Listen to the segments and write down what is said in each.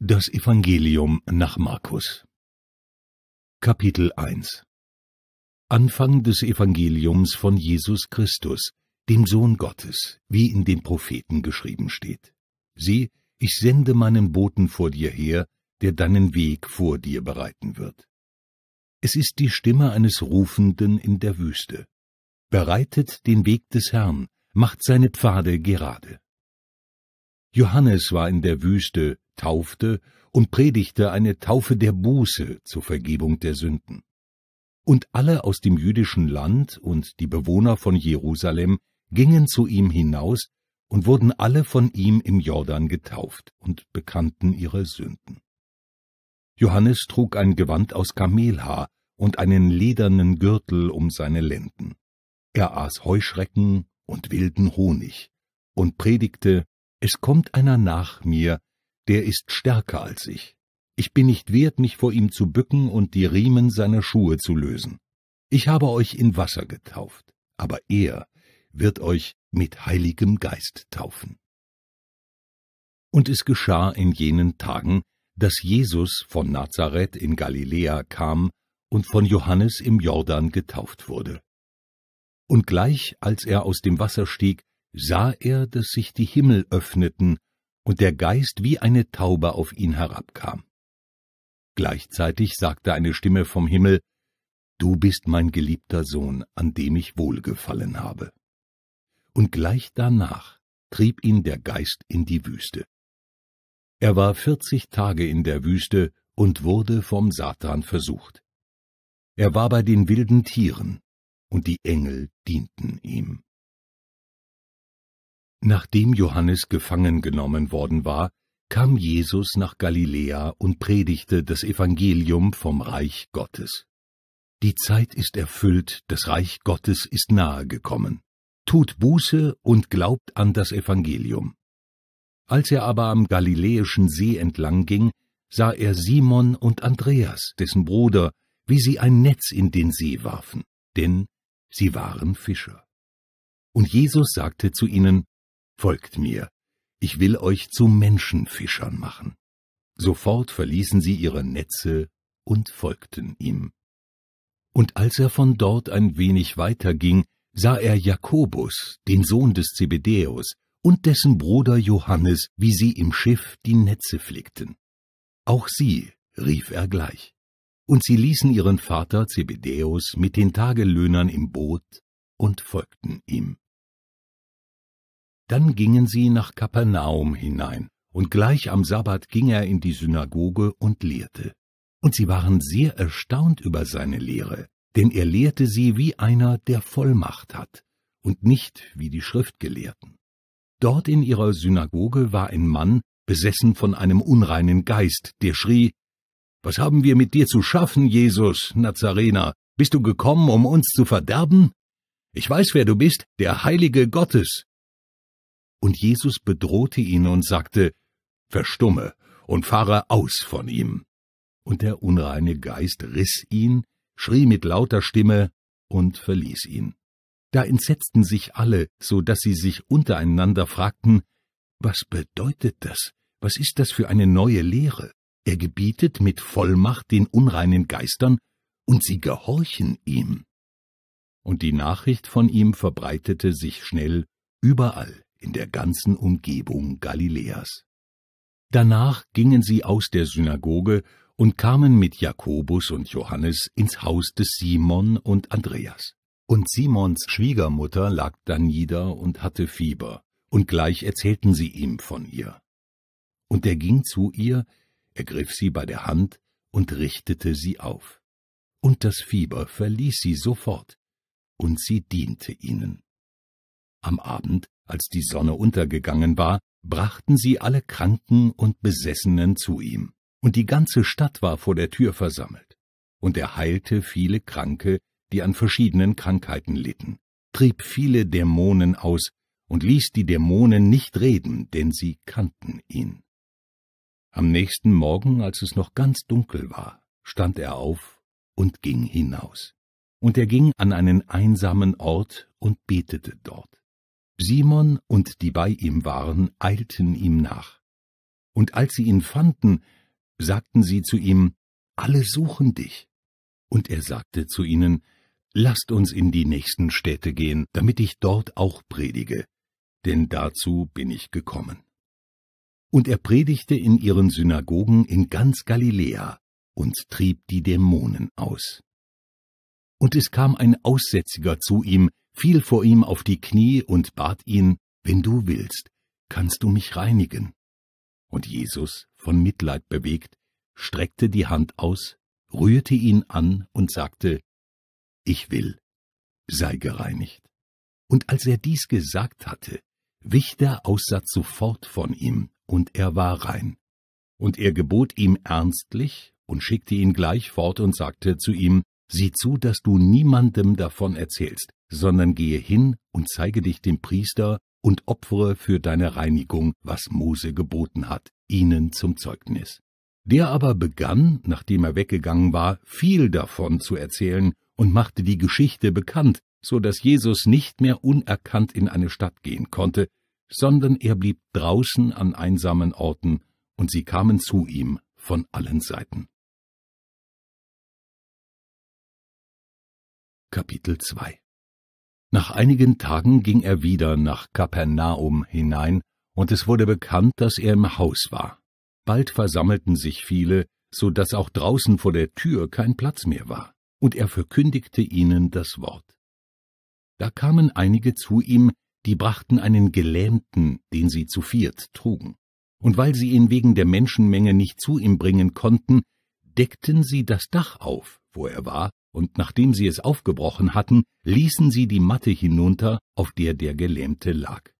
Das Evangelium nach Markus Kapitel 1 Anfang des Evangeliums von Jesus Christus, dem Sohn Gottes, wie in den Propheten geschrieben steht. Sieh, ich sende meinen Boten vor dir her, der deinen Weg vor dir bereiten wird. Es ist die Stimme eines Rufenden in der Wüste. Bereitet den Weg des Herrn, macht seine Pfade gerade. Johannes war in der Wüste, taufte und predigte eine Taufe der Buße zur Vergebung der Sünden. Und alle aus dem jüdischen Land und die Bewohner von Jerusalem gingen zu ihm hinaus und wurden alle von ihm im Jordan getauft und bekannten ihre Sünden. Johannes trug ein Gewand aus Kamelhaar und einen ledernen Gürtel um seine Lenden. Er aß Heuschrecken und wilden Honig und predigte es kommt einer nach mir, der ist stärker als ich. Ich bin nicht wert, mich vor ihm zu bücken und die Riemen seiner Schuhe zu lösen. Ich habe euch in Wasser getauft, aber er wird euch mit heiligem Geist taufen. Und es geschah in jenen Tagen, dass Jesus von Nazareth in Galiläa kam und von Johannes im Jordan getauft wurde. Und gleich als er aus dem Wasser stieg, sah er, daß sich die Himmel öffneten und der Geist wie eine Taube auf ihn herabkam. Gleichzeitig sagte eine Stimme vom Himmel, Du bist mein geliebter Sohn, an dem ich wohlgefallen habe. Und gleich danach trieb ihn der Geist in die Wüste. Er war vierzig Tage in der Wüste und wurde vom Satan versucht. Er war bei den wilden Tieren, und die Engel dienten ihm. Nachdem Johannes gefangen genommen worden war, kam Jesus nach Galiläa und predigte das Evangelium vom Reich Gottes. Die Zeit ist erfüllt, das Reich Gottes ist nahe gekommen. Tut Buße und glaubt an das Evangelium. Als er aber am galiläischen See entlang ging, sah er Simon und Andreas, dessen Bruder, wie sie ein Netz in den See warfen, denn sie waren Fischer. Und Jesus sagte zu ihnen, Folgt mir, ich will euch zu Menschenfischern machen. Sofort verließen sie ihre Netze und folgten ihm. Und als er von dort ein wenig weiter ging, sah er Jakobus, den Sohn des Zebedäus, und dessen Bruder Johannes, wie sie im Schiff die Netze flickten. Auch sie, rief er gleich. Und sie ließen ihren Vater Zebedäus mit den Tagelöhnern im Boot und folgten ihm. Dann gingen sie nach Kapernaum hinein, und gleich am Sabbat ging er in die Synagoge und lehrte. Und sie waren sehr erstaunt über seine Lehre, denn er lehrte sie wie einer, der Vollmacht hat, und nicht wie die Schriftgelehrten. Dort in ihrer Synagoge war ein Mann, besessen von einem unreinen Geist, der schrie Was haben wir mit dir zu schaffen, Jesus, Nazarener? Bist du gekommen, um uns zu verderben? Ich weiß, wer du bist, der Heilige Gottes und Jesus bedrohte ihn und sagte, Verstumme und fahre aus von ihm. Und der unreine Geist riss ihn, schrie mit lauter Stimme und verließ ihn. Da entsetzten sich alle, so dass sie sich untereinander fragten, was bedeutet das? Was ist das für eine neue Lehre? Er gebietet mit Vollmacht den unreinen Geistern, und sie gehorchen ihm. Und die Nachricht von ihm verbreitete sich schnell überall in der ganzen Umgebung Galiläas. Danach gingen sie aus der Synagoge und kamen mit Jakobus und Johannes ins Haus des Simon und Andreas. Und Simons Schwiegermutter lag da nieder und hatte Fieber, und gleich erzählten sie ihm von ihr. Und er ging zu ihr, ergriff sie bei der Hand und richtete sie auf. Und das Fieber verließ sie sofort, und sie diente ihnen. Am Abend als die Sonne untergegangen war, brachten sie alle Kranken und Besessenen zu ihm, und die ganze Stadt war vor der Tür versammelt. Und er heilte viele Kranke, die an verschiedenen Krankheiten litten, trieb viele Dämonen aus und ließ die Dämonen nicht reden, denn sie kannten ihn. Am nächsten Morgen, als es noch ganz dunkel war, stand er auf und ging hinaus. Und er ging an einen einsamen Ort und betete dort. Simon und die bei ihm waren eilten ihm nach. Und als sie ihn fanden, sagten sie zu ihm, Alle suchen dich. Und er sagte zu ihnen, Lasst uns in die nächsten Städte gehen, damit ich dort auch predige, denn dazu bin ich gekommen. Und er predigte in ihren Synagogen in ganz Galiläa und trieb die Dämonen aus. Und es kam ein Aussätziger zu ihm, fiel vor ihm auf die Knie und bat ihn, wenn du willst, kannst du mich reinigen. Und Jesus, von Mitleid bewegt, streckte die Hand aus, rührte ihn an und sagte, Ich will, sei gereinigt. Und als er dies gesagt hatte, wich der Aussatz sofort von ihm, und er war rein. Und er gebot ihm ernstlich und schickte ihn gleich fort und sagte zu ihm, Sieh zu, dass du niemandem davon erzählst, sondern gehe hin und zeige dich dem Priester und opfere für deine Reinigung, was Mose geboten hat, ihnen zum Zeugnis. Der aber begann, nachdem er weggegangen war, viel davon zu erzählen und machte die Geschichte bekannt, so dass Jesus nicht mehr unerkannt in eine Stadt gehen konnte, sondern er blieb draußen an einsamen Orten, und sie kamen zu ihm von allen Seiten. Kapitel 2 Nach einigen Tagen ging er wieder nach Kapernaum hinein, und es wurde bekannt, dass er im Haus war. Bald versammelten sich viele, so dass auch draußen vor der Tür kein Platz mehr war, und er verkündigte ihnen das Wort. Da kamen einige zu ihm, die brachten einen Gelähmten, den sie zu viert trugen. Und weil sie ihn wegen der Menschenmenge nicht zu ihm bringen konnten, deckten sie das Dach auf, wo er war, und nachdem sie es aufgebrochen hatten, ließen sie die Matte hinunter, auf der der Gelähmte lag.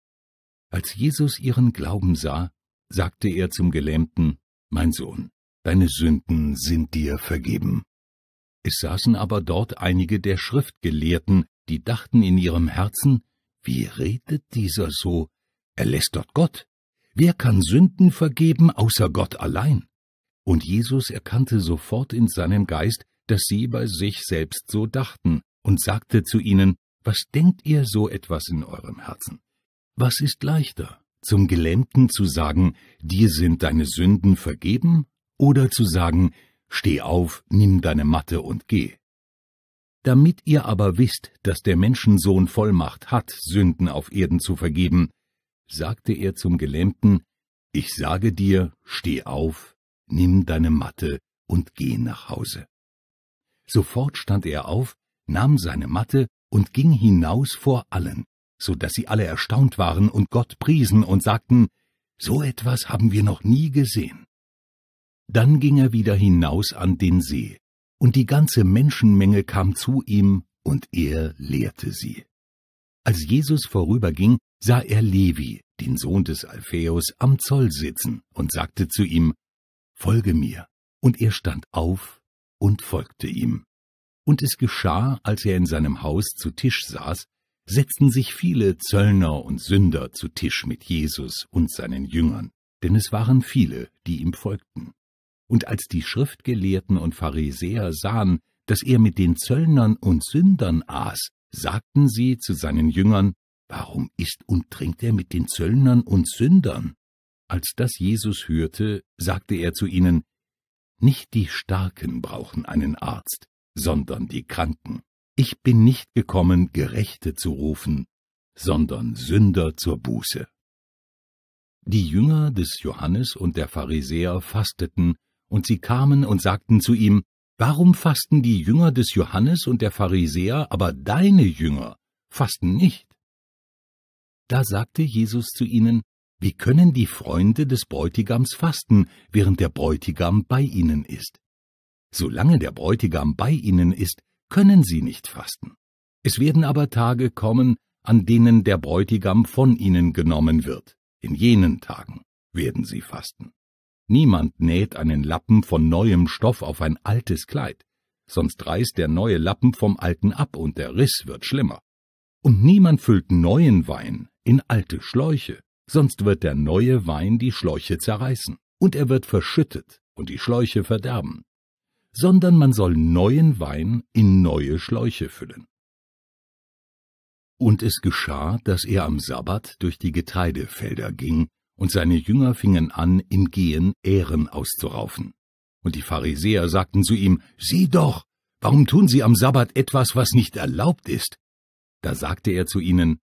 Als Jesus ihren Glauben sah, sagte er zum Gelähmten, Mein Sohn, deine Sünden sind dir vergeben. Es saßen aber dort einige der Schriftgelehrten, die dachten in ihrem Herzen, wie redet dieser so? Er lässt dort Gott. Wer kann Sünden vergeben außer Gott allein? Und Jesus erkannte sofort in seinem Geist, dass sie bei sich selbst so dachten, und sagte zu ihnen, Was denkt ihr so etwas in eurem Herzen? Was ist leichter, zum Gelähmten zu sagen, dir sind deine Sünden vergeben, oder zu sagen, steh auf, nimm deine Matte und geh. Damit ihr aber wisst, dass der Menschensohn Vollmacht hat, Sünden auf Erden zu vergeben, sagte er zum Gelähmten, Ich sage dir, steh auf, nimm deine Matte und geh nach Hause. Sofort stand er auf, nahm seine Matte und ging hinaus vor allen, so daß sie alle erstaunt waren und Gott priesen und sagten, so etwas haben wir noch nie gesehen. Dann ging er wieder hinaus an den See, und die ganze Menschenmenge kam zu ihm, und er lehrte sie. Als Jesus vorüberging, sah er Levi, den Sohn des Alphäus, am Zoll sitzen und sagte zu ihm, Folge mir. Und er stand auf und folgte ihm. Und es geschah, als er in seinem Haus zu Tisch saß, setzten sich viele Zöllner und Sünder zu Tisch mit Jesus und seinen Jüngern, denn es waren viele, die ihm folgten. Und als die Schriftgelehrten und Pharisäer sahen, dass er mit den Zöllnern und Sündern aß, sagten sie zu seinen Jüngern, Warum isst und trinkt er mit den Zöllnern und Sündern? Als das Jesus hörte, sagte er zu ihnen, nicht die Starken brauchen einen Arzt, sondern die Kranken. Ich bin nicht gekommen, Gerechte zu rufen, sondern Sünder zur Buße. Die Jünger des Johannes und der Pharisäer fasteten, und sie kamen und sagten zu ihm, Warum fasten die Jünger des Johannes und der Pharisäer, aber deine Jünger fasten nicht? Da sagte Jesus zu ihnen, wie können die Freunde des Bräutigams fasten, während der Bräutigam bei ihnen ist? Solange der Bräutigam bei ihnen ist, können sie nicht fasten. Es werden aber Tage kommen, an denen der Bräutigam von ihnen genommen wird. In jenen Tagen werden sie fasten. Niemand näht einen Lappen von neuem Stoff auf ein altes Kleid, sonst reißt der neue Lappen vom alten ab und der Riss wird schlimmer. Und niemand füllt neuen Wein in alte Schläuche, sonst wird der neue Wein die Schläuche zerreißen, und er wird verschüttet und die Schläuche verderben, sondern man soll neuen Wein in neue Schläuche füllen. Und es geschah, dass er am Sabbat durch die Getreidefelder ging, und seine Jünger fingen an, im Gehen Ähren auszuraufen. Und die Pharisäer sagten zu ihm, Sieh doch, warum tun sie am Sabbat etwas, was nicht erlaubt ist? Da sagte er zu ihnen,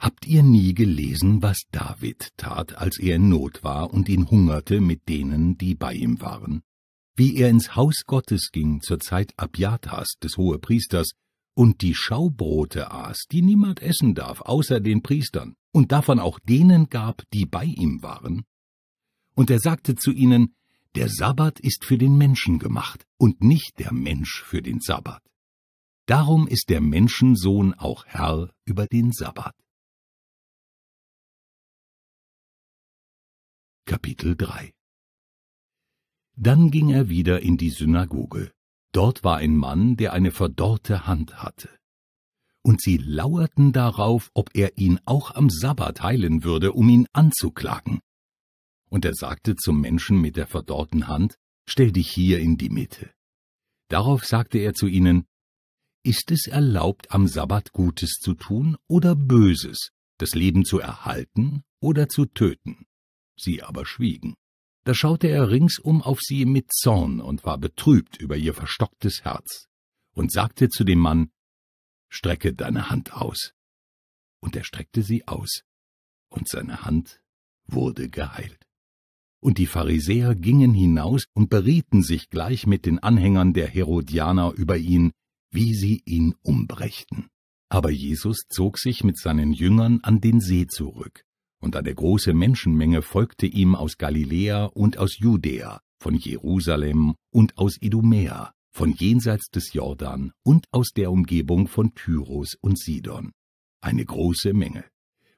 Habt ihr nie gelesen, was David tat, als er in Not war und ihn hungerte mit denen, die bei ihm waren? Wie er ins Haus Gottes ging zur Zeit Abiatas, des Hohepriesters, und die Schaubrote aß, die niemand essen darf, außer den Priestern, und davon auch denen gab, die bei ihm waren? Und er sagte zu ihnen, der Sabbat ist für den Menschen gemacht und nicht der Mensch für den Sabbat. Darum ist der Menschensohn auch Herr über den Sabbat. Kapitel 3 Dann ging er wieder in die Synagoge. Dort war ein Mann, der eine verdorrte Hand hatte. Und sie lauerten darauf, ob er ihn auch am Sabbat heilen würde, um ihn anzuklagen. Und er sagte zum Menschen mit der verdorrten Hand, Stell dich hier in die Mitte. Darauf sagte er zu ihnen, Ist es erlaubt, am Sabbat Gutes zu tun oder Böses, das Leben zu erhalten oder zu töten? Sie aber schwiegen. Da schaute er ringsum auf sie mit Zorn und war betrübt über ihr verstocktes Herz und sagte zu dem Mann, Strecke deine Hand aus. Und er streckte sie aus, und seine Hand wurde geheilt. Und die Pharisäer gingen hinaus und berieten sich gleich mit den Anhängern der Herodianer über ihn, wie sie ihn umbrächten. Aber Jesus zog sich mit seinen Jüngern an den See zurück, und eine große Menschenmenge folgte ihm aus Galiläa und aus Judäa, von Jerusalem und aus Idumäa, von jenseits des Jordan und aus der Umgebung von Tyros und Sidon. Eine große Menge.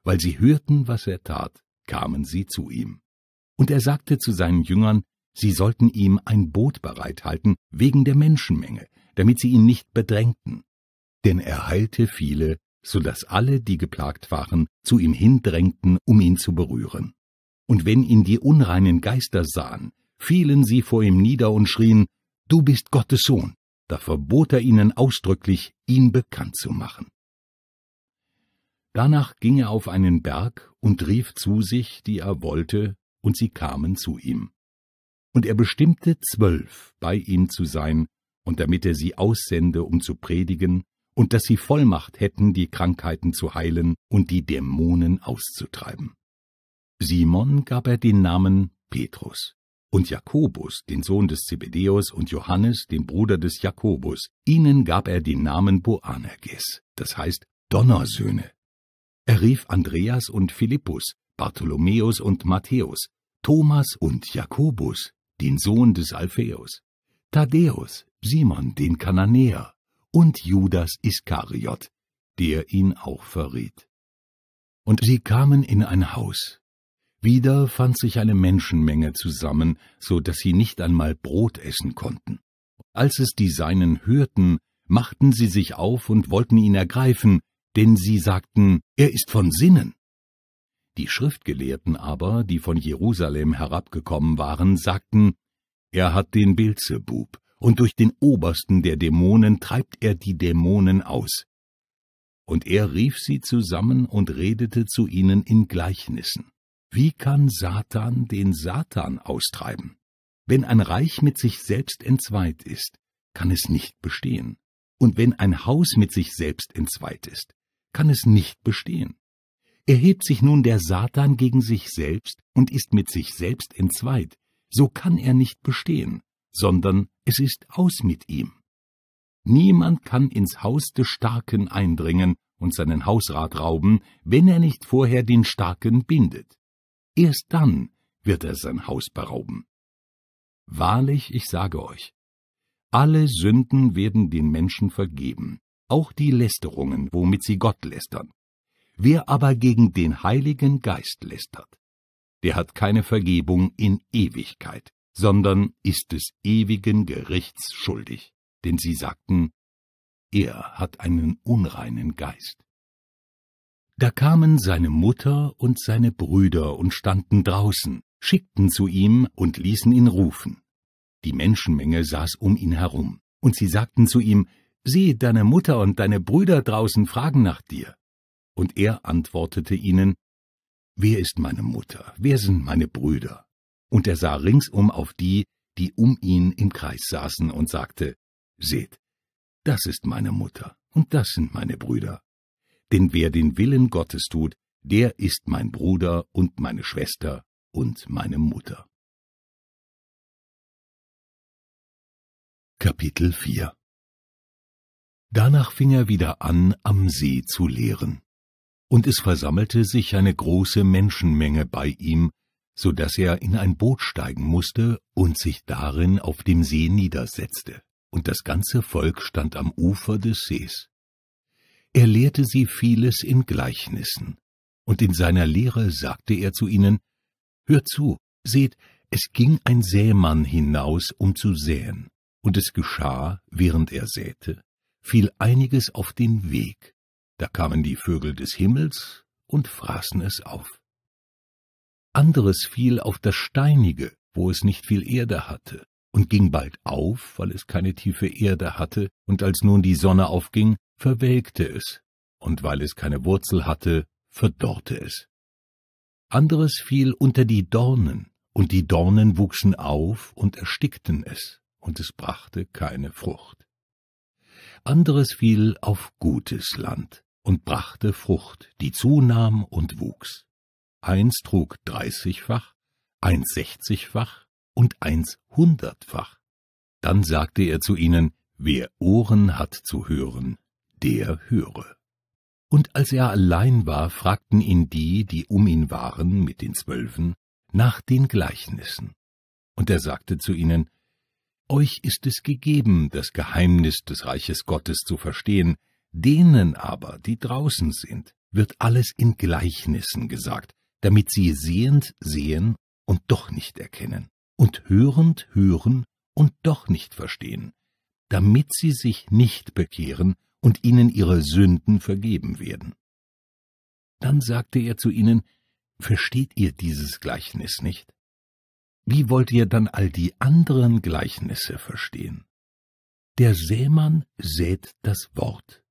Weil sie hörten, was er tat, kamen sie zu ihm. Und er sagte zu seinen Jüngern, sie sollten ihm ein Boot bereithalten wegen der Menschenmenge, damit sie ihn nicht bedrängten. Denn er heilte viele so dass alle, die geplagt waren, zu ihm hindrängten, um ihn zu berühren. Und wenn ihn die unreinen Geister sahen, fielen sie vor ihm nieder und schrien, Du bist Gottes Sohn. Da verbot er ihnen ausdrücklich, ihn bekannt zu machen. Danach ging er auf einen Berg und rief zu sich, die er wollte, und sie kamen zu ihm. Und er bestimmte zwölf, bei ihm zu sein, und damit er sie aussende, um zu predigen und dass sie Vollmacht hätten, die Krankheiten zu heilen und die Dämonen auszutreiben. Simon gab er den Namen Petrus und Jakobus, den Sohn des Zebedeus, und Johannes, den Bruder des Jakobus, ihnen gab er den Namen Boanerges, das heißt Donnersöhne. Er rief Andreas und Philippus, Bartholomäus und Matthäus, Thomas und Jakobus, den Sohn des Alpheus, Thaddäus, Simon den Kananäer, und Judas Iskariot, der ihn auch verriet. Und sie kamen in ein Haus. Wieder fand sich eine Menschenmenge zusammen, so daß sie nicht einmal Brot essen konnten. Als es die Seinen hörten, machten sie sich auf und wollten ihn ergreifen, denn sie sagten, er ist von Sinnen. Die Schriftgelehrten aber, die von Jerusalem herabgekommen waren, sagten, er hat den Bilzebub und durch den Obersten der Dämonen treibt er die Dämonen aus. Und er rief sie zusammen und redete zu ihnen in Gleichnissen. Wie kann Satan den Satan austreiben? Wenn ein Reich mit sich selbst entzweit ist, kann es nicht bestehen. Und wenn ein Haus mit sich selbst entzweit ist, kann es nicht bestehen. Erhebt sich nun der Satan gegen sich selbst und ist mit sich selbst entzweit, so kann er nicht bestehen, sondern es ist aus mit ihm. Niemand kann ins Haus des Starken eindringen und seinen Hausrat rauben, wenn er nicht vorher den Starken bindet. Erst dann wird er sein Haus berauben. Wahrlich, ich sage euch, alle Sünden werden den Menschen vergeben, auch die Lästerungen, womit sie Gott lästern. Wer aber gegen den Heiligen Geist lästert, der hat keine Vergebung in Ewigkeit, sondern ist des ewigen Gerichts schuldig, denn sie sagten, er hat einen unreinen Geist. Da kamen seine Mutter und seine Brüder und standen draußen, schickten zu ihm und ließen ihn rufen. Die Menschenmenge saß um ihn herum, und sie sagten zu ihm, Sieh, deine Mutter und deine Brüder draußen fragen nach dir. Und er antwortete ihnen, Wer ist meine Mutter, wer sind meine Brüder? und er sah ringsum auf die, die um ihn im Kreis saßen, und sagte, Seht, das ist meine Mutter, und das sind meine Brüder. Denn wer den Willen Gottes tut, der ist mein Bruder und meine Schwester und meine Mutter. Kapitel 4 Danach fing er wieder an, am See zu lehren. Und es versammelte sich eine große Menschenmenge bei ihm, so dass er in ein Boot steigen musste und sich darin auf dem See niedersetzte, und das ganze Volk stand am Ufer des Sees. Er lehrte sie vieles in Gleichnissen, und in seiner Lehre sagte er zu ihnen, Hört zu, seht, es ging ein Sämann hinaus, um zu säen, und es geschah, während er säte, fiel einiges auf den Weg, da kamen die Vögel des Himmels und fraßen es auf. Anderes fiel auf das Steinige, wo es nicht viel Erde hatte, und ging bald auf, weil es keine tiefe Erde hatte, und als nun die Sonne aufging, verwelkte es, und weil es keine Wurzel hatte, verdorrte es. Anderes fiel unter die Dornen, und die Dornen wuchsen auf und erstickten es, und es brachte keine Frucht. Anderes fiel auf gutes Land und brachte Frucht, die zunahm und wuchs. Eins trug dreißigfach, eins sechzigfach und eins hundertfach. Dann sagte er zu ihnen, wer Ohren hat zu hören, der höre. Und als er allein war, fragten ihn die, die um ihn waren, mit den Zwölfen, nach den Gleichnissen. Und er sagte zu ihnen, Euch ist es gegeben, das Geheimnis des Reiches Gottes zu verstehen, denen aber, die draußen sind, wird alles in Gleichnissen gesagt, damit sie sehend sehen und doch nicht erkennen, und hörend hören und doch nicht verstehen, damit sie sich nicht bekehren und ihnen ihre Sünden vergeben werden. Dann sagte er zu ihnen, Versteht ihr dieses Gleichnis nicht? Wie wollt ihr dann all die anderen Gleichnisse verstehen? Der Sämann sät das Wort.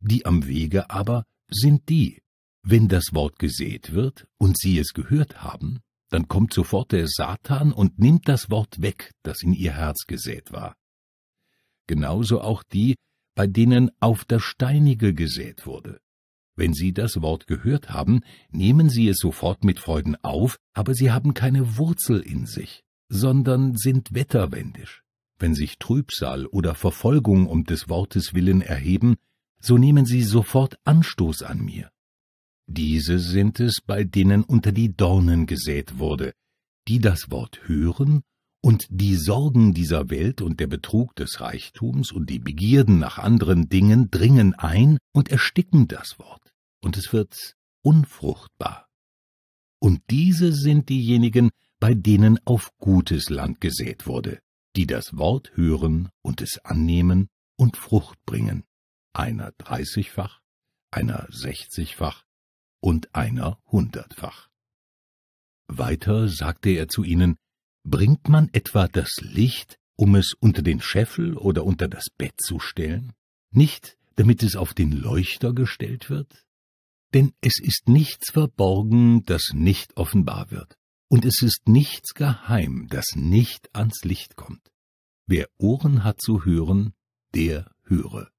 Die am Wege aber sind die, wenn das Wort gesät wird und sie es gehört haben, dann kommt sofort der Satan und nimmt das Wort weg, das in ihr Herz gesät war. Genauso auch die, bei denen auf das Steinige gesät wurde. Wenn sie das Wort gehört haben, nehmen sie es sofort mit Freuden auf, aber sie haben keine Wurzel in sich, sondern sind wetterwendisch. Wenn sich Trübsal oder Verfolgung um des Wortes willen erheben, so nehmen sie sofort Anstoß an mir. Diese sind es, bei denen unter die Dornen gesät wurde, die das Wort hören und die Sorgen dieser Welt und der Betrug des Reichtums und die Begierden nach anderen Dingen dringen ein und ersticken das Wort, und es wird unfruchtbar. Und diese sind diejenigen, bei denen auf gutes Land gesät wurde, die das Wort hören und es annehmen und Frucht bringen, einer dreißigfach, einer sechzigfach und einer hundertfach. Weiter sagte er zu ihnen, Bringt man etwa das Licht, um es unter den Scheffel oder unter das Bett zu stellen? Nicht, damit es auf den Leuchter gestellt wird? Denn es ist nichts verborgen, das nicht offenbar wird, und es ist nichts geheim, das nicht ans Licht kommt. Wer Ohren hat zu hören, der höre.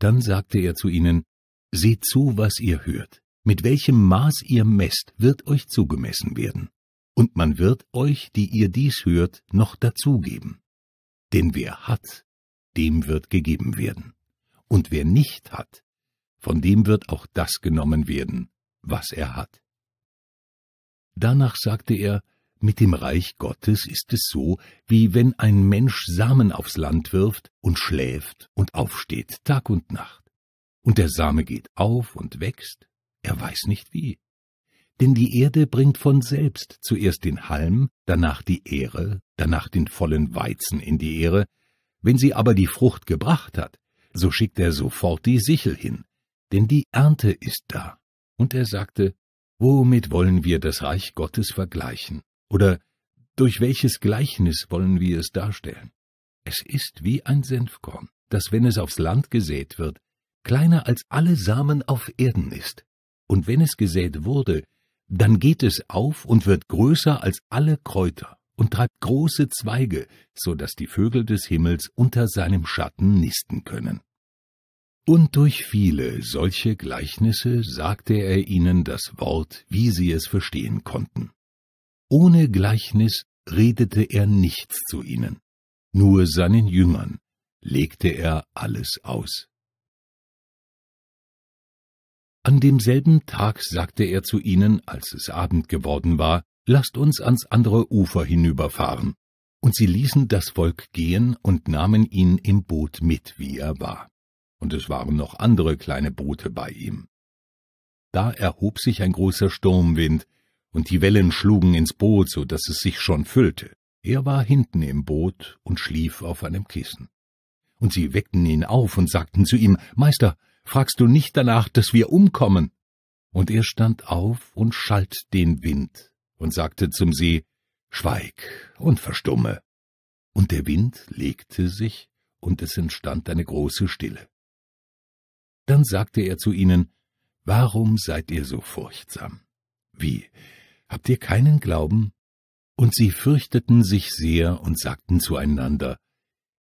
Dann sagte er zu ihnen, Seht zu, was ihr hört. Mit welchem Maß ihr messt, wird euch zugemessen werden. Und man wird euch, die ihr dies hört, noch dazugeben. Denn wer hat, dem wird gegeben werden. Und wer nicht hat, von dem wird auch das genommen werden, was er hat. Danach sagte er, mit dem Reich Gottes ist es so, wie wenn ein Mensch Samen aufs Land wirft und schläft und aufsteht Tag und Nacht. Und der Same geht auf und wächst er weiß nicht wie. Denn die Erde bringt von selbst zuerst den Halm, danach die Ehre, danach den vollen Weizen in die Ehre, Wenn sie aber die Frucht gebracht hat, so schickt er sofort die Sichel hin, denn die Ernte ist da. Und er sagte, Womit wollen wir das Reich Gottes vergleichen? Oder durch welches Gleichnis wollen wir es darstellen? Es ist wie ein Senfkorn, das, wenn es aufs Land gesät wird, kleiner als alle Samen auf Erden ist und wenn es gesät wurde, dann geht es auf und wird größer als alle Kräuter und treibt große Zweige, so dass die Vögel des Himmels unter seinem Schatten nisten können. Und durch viele solche Gleichnisse sagte er ihnen das Wort, wie sie es verstehen konnten. Ohne Gleichnis redete er nichts zu ihnen, nur seinen Jüngern legte er alles aus. An demselben Tag sagte er zu ihnen, als es Abend geworden war, Lasst uns ans andere Ufer hinüberfahren. Und sie ließen das Volk gehen und nahmen ihn im Boot mit, wie er war. Und es waren noch andere kleine Boote bei ihm. Da erhob sich ein großer Sturmwind, und die Wellen schlugen ins Boot, so daß es sich schon füllte. Er war hinten im Boot und schlief auf einem Kissen. Und sie weckten ihn auf und sagten zu ihm, Meister, fragst du nicht danach, dass wir umkommen? Und er stand auf und schalt den Wind und sagte zum See, Schweig und verstumme. Und der Wind legte sich, und es entstand eine große Stille. Dann sagte er zu ihnen, Warum seid ihr so furchtsam? Wie? Habt ihr keinen Glauben? Und sie fürchteten sich sehr und sagten zueinander,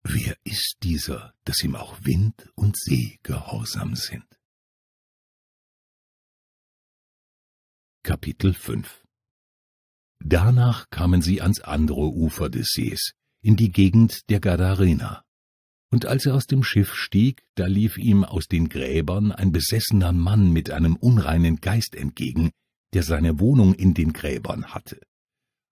Wer ist dieser, dass ihm auch Wind und See gehorsam sind? Kapitel 5 Danach kamen sie ans andere Ufer des Sees, in die Gegend der Gadarena. Und als er aus dem Schiff stieg, da lief ihm aus den Gräbern ein besessener Mann mit einem unreinen Geist entgegen, der seine Wohnung in den Gräbern hatte.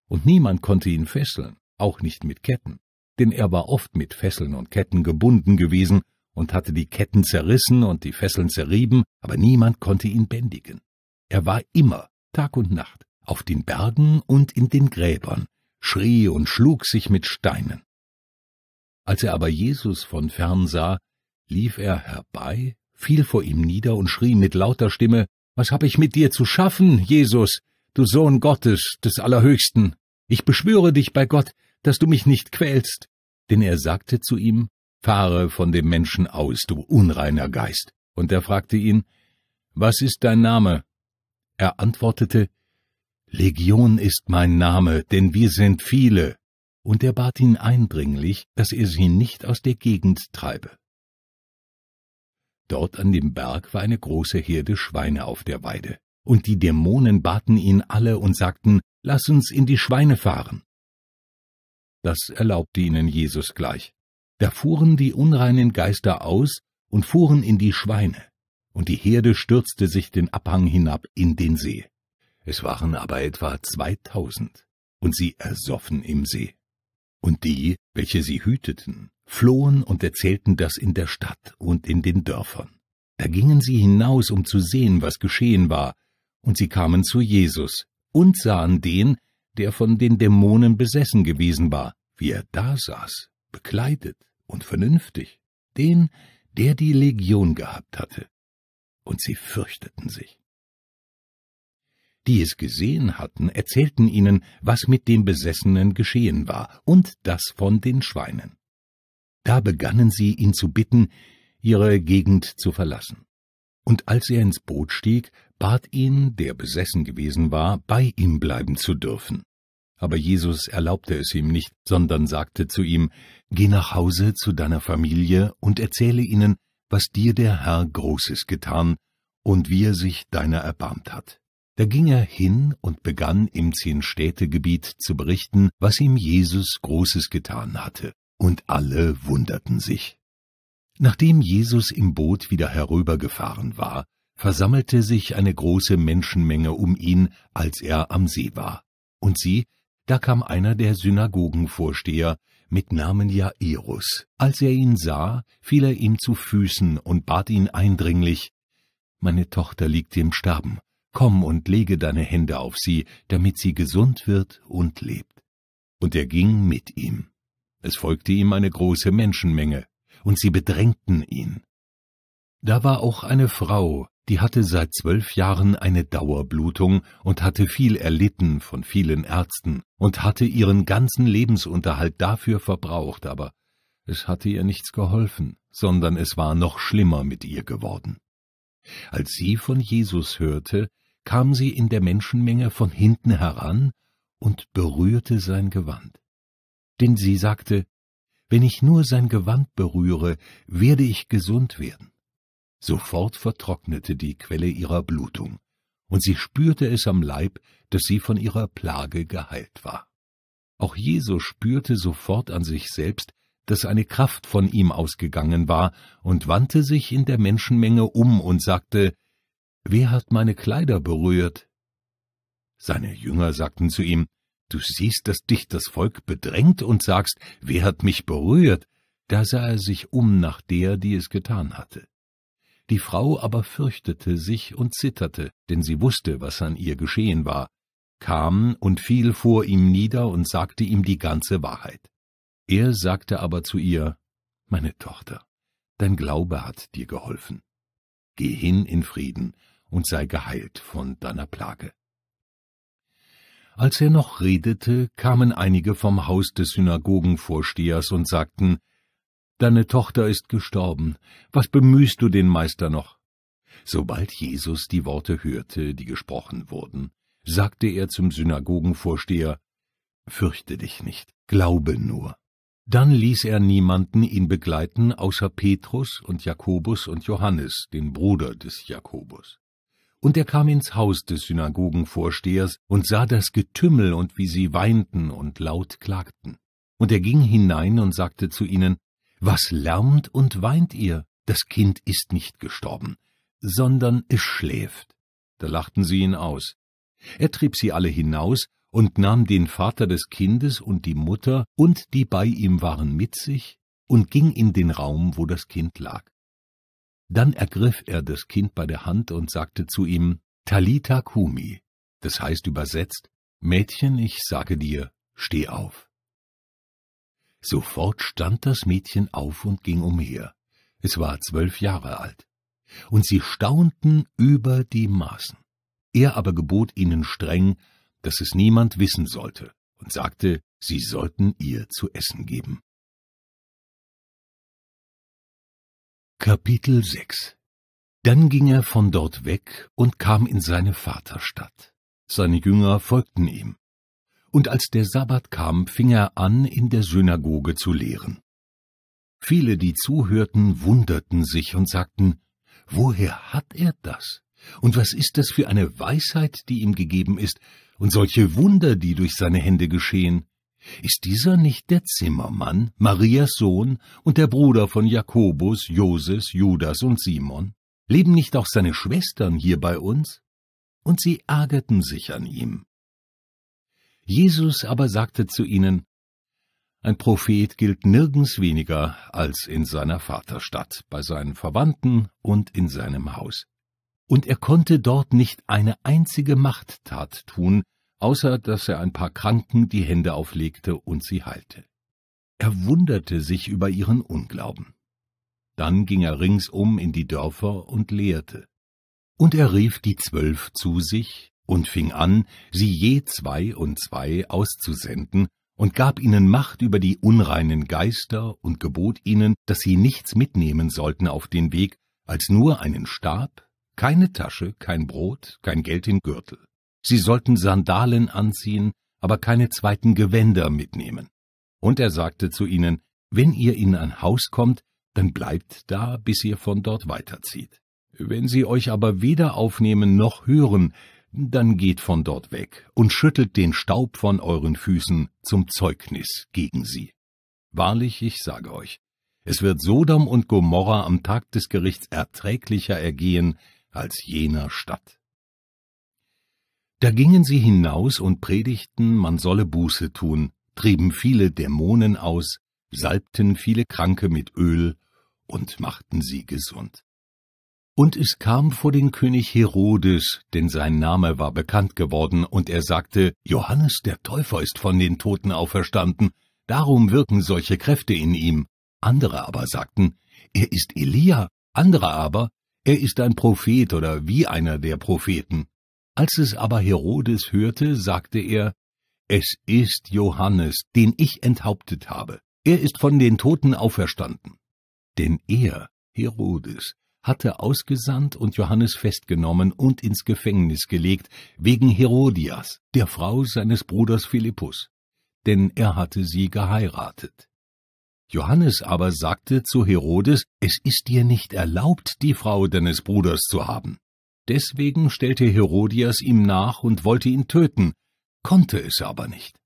Und niemand konnte ihn fesseln, auch nicht mit Ketten denn er war oft mit Fesseln und Ketten gebunden gewesen und hatte die Ketten zerrissen und die Fesseln zerrieben, aber niemand konnte ihn bändigen. Er war immer, Tag und Nacht, auf den Bergen und in den Gräbern, schrie und schlug sich mit Steinen. Als er aber Jesus von fern sah, lief er herbei, fiel vor ihm nieder und schrie mit lauter Stimme, Was hab ich mit dir zu schaffen, Jesus, du Sohn Gottes, des Allerhöchsten? Ich beschwöre dich bei Gott, dass du mich nicht quälst. Denn er sagte zu ihm, Fahre von dem Menschen aus, du unreiner Geist. Und er fragte ihn, Was ist dein Name? Er antwortete, Legion ist mein Name, denn wir sind viele. Und er bat ihn eindringlich, dass er sie nicht aus der Gegend treibe. Dort an dem Berg war eine große Herde Schweine auf der Weide, und die Dämonen baten ihn alle und sagten, Lass uns in die Schweine fahren. Das erlaubte ihnen Jesus gleich. Da fuhren die unreinen Geister aus und fuhren in die Schweine, und die Herde stürzte sich den Abhang hinab in den See. Es waren aber etwa zweitausend, und sie ersoffen im See. Und die, welche sie hüteten, flohen und erzählten das in der Stadt und in den Dörfern. Da gingen sie hinaus, um zu sehen, was geschehen war, und sie kamen zu Jesus und sahen den, der von den Dämonen besessen gewesen war, wie er da saß, bekleidet und vernünftig, den, der die Legion gehabt hatte. Und sie fürchteten sich. Die es gesehen hatten, erzählten ihnen, was mit dem Besessenen geschehen war und das von den Schweinen. Da begannen sie, ihn zu bitten, ihre Gegend zu verlassen. Und als er ins Boot stieg, bat ihn, der besessen gewesen war, bei ihm bleiben zu dürfen. Aber Jesus erlaubte es ihm nicht, sondern sagte zu ihm, Geh nach Hause zu deiner Familie und erzähle ihnen, was dir der Herr Großes getan und wie er sich deiner erbarmt hat. Da ging er hin und begann im Zehnstädtegebiet zu berichten, was ihm Jesus Großes getan hatte, und alle wunderten sich. Nachdem Jesus im Boot wieder herübergefahren war, versammelte sich eine große Menschenmenge um ihn, als er am See war. Und sie da kam einer der Synagogenvorsteher mit Namen Jairus. Als er ihn sah, fiel er ihm zu Füßen und bat ihn eindringlich, Meine Tochter liegt im Sterben. Komm und lege deine Hände auf sie, damit sie gesund wird und lebt. Und er ging mit ihm. Es folgte ihm eine große Menschenmenge, und sie bedrängten ihn. Da war auch eine Frau, die hatte seit zwölf Jahren eine Dauerblutung und hatte viel erlitten von vielen Ärzten und hatte ihren ganzen Lebensunterhalt dafür verbraucht, aber es hatte ihr nichts geholfen, sondern es war noch schlimmer mit ihr geworden. Als sie von Jesus hörte, kam sie in der Menschenmenge von hinten heran und berührte sein Gewand. Denn sie sagte, wenn ich nur sein Gewand berühre, werde ich gesund werden. Sofort vertrocknete die Quelle ihrer Blutung, und sie spürte es am Leib, dass sie von ihrer Plage geheilt war. Auch Jesus spürte sofort an sich selbst, dass eine Kraft von ihm ausgegangen war, und wandte sich in der Menschenmenge um und sagte, Wer hat meine Kleider berührt? Seine Jünger sagten zu ihm, Du siehst, dass dich das Volk bedrängt und sagst, Wer hat mich berührt? Da sah er sich um nach der, die es getan hatte. Die Frau aber fürchtete sich und zitterte, denn sie wusste, was an ihr geschehen war, kam und fiel vor ihm nieder und sagte ihm die ganze Wahrheit. Er sagte aber zu ihr, Meine Tochter, dein Glaube hat dir geholfen. Geh hin in Frieden und sei geheilt von deiner Plage. Als er noch redete, kamen einige vom Haus des Synagogenvorstehers und sagten, Deine Tochter ist gestorben. Was bemühst du den Meister noch? Sobald Jesus die Worte hörte, die gesprochen wurden, sagte er zum Synagogenvorsteher, Fürchte dich nicht, glaube nur. Dann ließ er niemanden ihn begleiten, außer Petrus und Jakobus und Johannes, den Bruder des Jakobus. Und er kam ins Haus des Synagogenvorstehers und sah das Getümmel und wie sie weinten und laut klagten. Und er ging hinein und sagte zu ihnen, was lärmt und weint ihr? Das Kind ist nicht gestorben, sondern es schläft. Da lachten sie ihn aus. Er trieb sie alle hinaus und nahm den Vater des Kindes und die Mutter und die bei ihm waren mit sich und ging in den Raum, wo das Kind lag. Dann ergriff er das Kind bei der Hand und sagte zu ihm, Talita Kumi, das heißt übersetzt, Mädchen, ich sage dir, steh auf. Sofort stand das Mädchen auf und ging umher. Es war zwölf Jahre alt. Und sie staunten über die Maßen. Er aber gebot ihnen streng, dass es niemand wissen sollte, und sagte, sie sollten ihr zu essen geben. Kapitel 6 Dann ging er von dort weg und kam in seine Vaterstadt. Seine Jünger folgten ihm und als der Sabbat kam, fing er an, in der Synagoge zu lehren. Viele, die zuhörten, wunderten sich und sagten, Woher hat er das? Und was ist das für eine Weisheit, die ihm gegeben ist, und solche Wunder, die durch seine Hände geschehen? Ist dieser nicht der Zimmermann, Marias Sohn und der Bruder von Jakobus, Joses, Judas und Simon? Leben nicht auch seine Schwestern hier bei uns? Und sie ärgerten sich an ihm. Jesus aber sagte zu ihnen, ein Prophet gilt nirgends weniger als in seiner Vaterstadt, bei seinen Verwandten und in seinem Haus. Und er konnte dort nicht eine einzige Machttat tun, außer dass er ein paar Kranken die Hände auflegte und sie heilte. Er wunderte sich über ihren Unglauben. Dann ging er ringsum in die Dörfer und lehrte. Und er rief die Zwölf zu sich, und fing an, sie je zwei und zwei auszusenden und gab ihnen Macht über die unreinen Geister und gebot ihnen, dass sie nichts mitnehmen sollten auf den Weg, als nur einen Stab, keine Tasche, kein Brot, kein Geld im Gürtel. Sie sollten Sandalen anziehen, aber keine zweiten Gewänder mitnehmen. Und er sagte zu ihnen, wenn ihr in ein Haus kommt, dann bleibt da, bis ihr von dort weiterzieht. Wenn sie euch aber weder aufnehmen noch hören, dann geht von dort weg und schüttelt den Staub von euren Füßen zum Zeugnis gegen sie. Wahrlich, ich sage euch, es wird Sodom und Gomorra am Tag des Gerichts erträglicher ergehen als jener Stadt. Da gingen sie hinaus und predigten, man solle Buße tun, trieben viele Dämonen aus, salbten viele Kranke mit Öl und machten sie gesund. Und es kam vor den König Herodes, denn sein Name war bekannt geworden, und er sagte, Johannes der Täufer ist von den Toten auferstanden, darum wirken solche Kräfte in ihm. Andere aber sagten, er ist Elia, andere aber, er ist ein Prophet oder wie einer der Propheten. Als es aber Herodes hörte, sagte er, Es ist Johannes, den ich enthauptet habe. Er ist von den Toten auferstanden. Denn er, Herodes, hatte ausgesandt und Johannes festgenommen und ins Gefängnis gelegt, wegen Herodias, der Frau seines Bruders Philippus, denn er hatte sie geheiratet. Johannes aber sagte zu Herodes, es ist dir nicht erlaubt, die Frau deines Bruders zu haben. Deswegen stellte Herodias ihm nach und wollte ihn töten, konnte es aber nicht.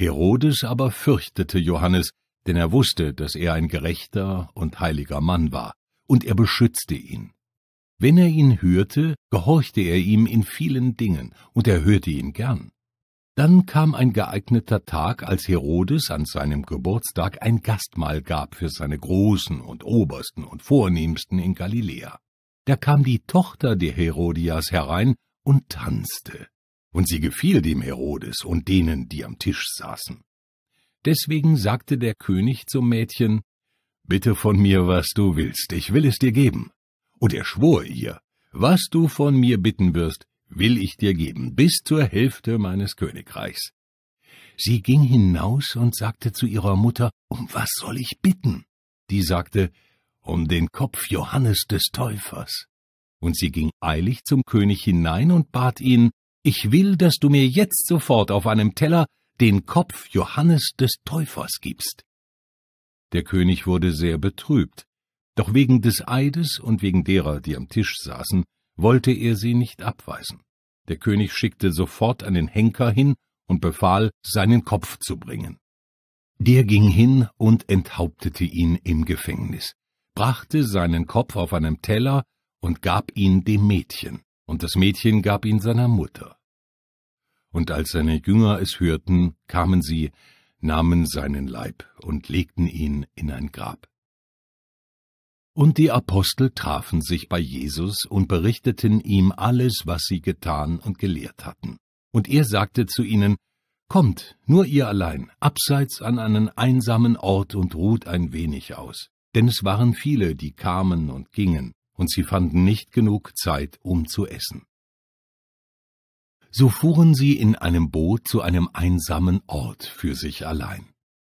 Herodes aber fürchtete Johannes, denn er wusste, dass er ein gerechter und heiliger Mann war und er beschützte ihn. Wenn er ihn hörte, gehorchte er ihm in vielen Dingen, und er hörte ihn gern. Dann kam ein geeigneter Tag, als Herodes an seinem Geburtstag ein Gastmahl gab für seine Großen und Obersten und Vornehmsten in Galiläa. Da kam die Tochter der Herodias herein und tanzte, und sie gefiel dem Herodes und denen, die am Tisch saßen. Deswegen sagte der König zum Mädchen, Bitte von mir, was du willst, ich will es dir geben. Und er schwor ihr, was du von mir bitten wirst, will ich dir geben, bis zur Hälfte meines Königreichs. Sie ging hinaus und sagte zu ihrer Mutter, um was soll ich bitten? Die sagte, um den Kopf Johannes des Täufers. Und sie ging eilig zum König hinein und bat ihn, ich will, dass du mir jetzt sofort auf einem Teller den Kopf Johannes des Täufers gibst. Der König wurde sehr betrübt, doch wegen des Eides und wegen derer, die am Tisch saßen, wollte er sie nicht abweisen. Der König schickte sofort einen Henker hin und befahl, seinen Kopf zu bringen. Der ging hin und enthauptete ihn im Gefängnis, brachte seinen Kopf auf einem Teller und gab ihn dem Mädchen, und das Mädchen gab ihn seiner Mutter. Und als seine Jünger es hörten, kamen sie, nahmen seinen Leib und legten ihn in ein Grab. Und die Apostel trafen sich bei Jesus und berichteten ihm alles, was sie getan und gelehrt hatten. Und er sagte zu ihnen, Kommt, nur ihr allein, abseits an einen einsamen Ort und ruht ein wenig aus. Denn es waren viele, die kamen und gingen, und sie fanden nicht genug Zeit, um zu essen. So fuhren sie in einem Boot zu einem einsamen Ort für sich allein.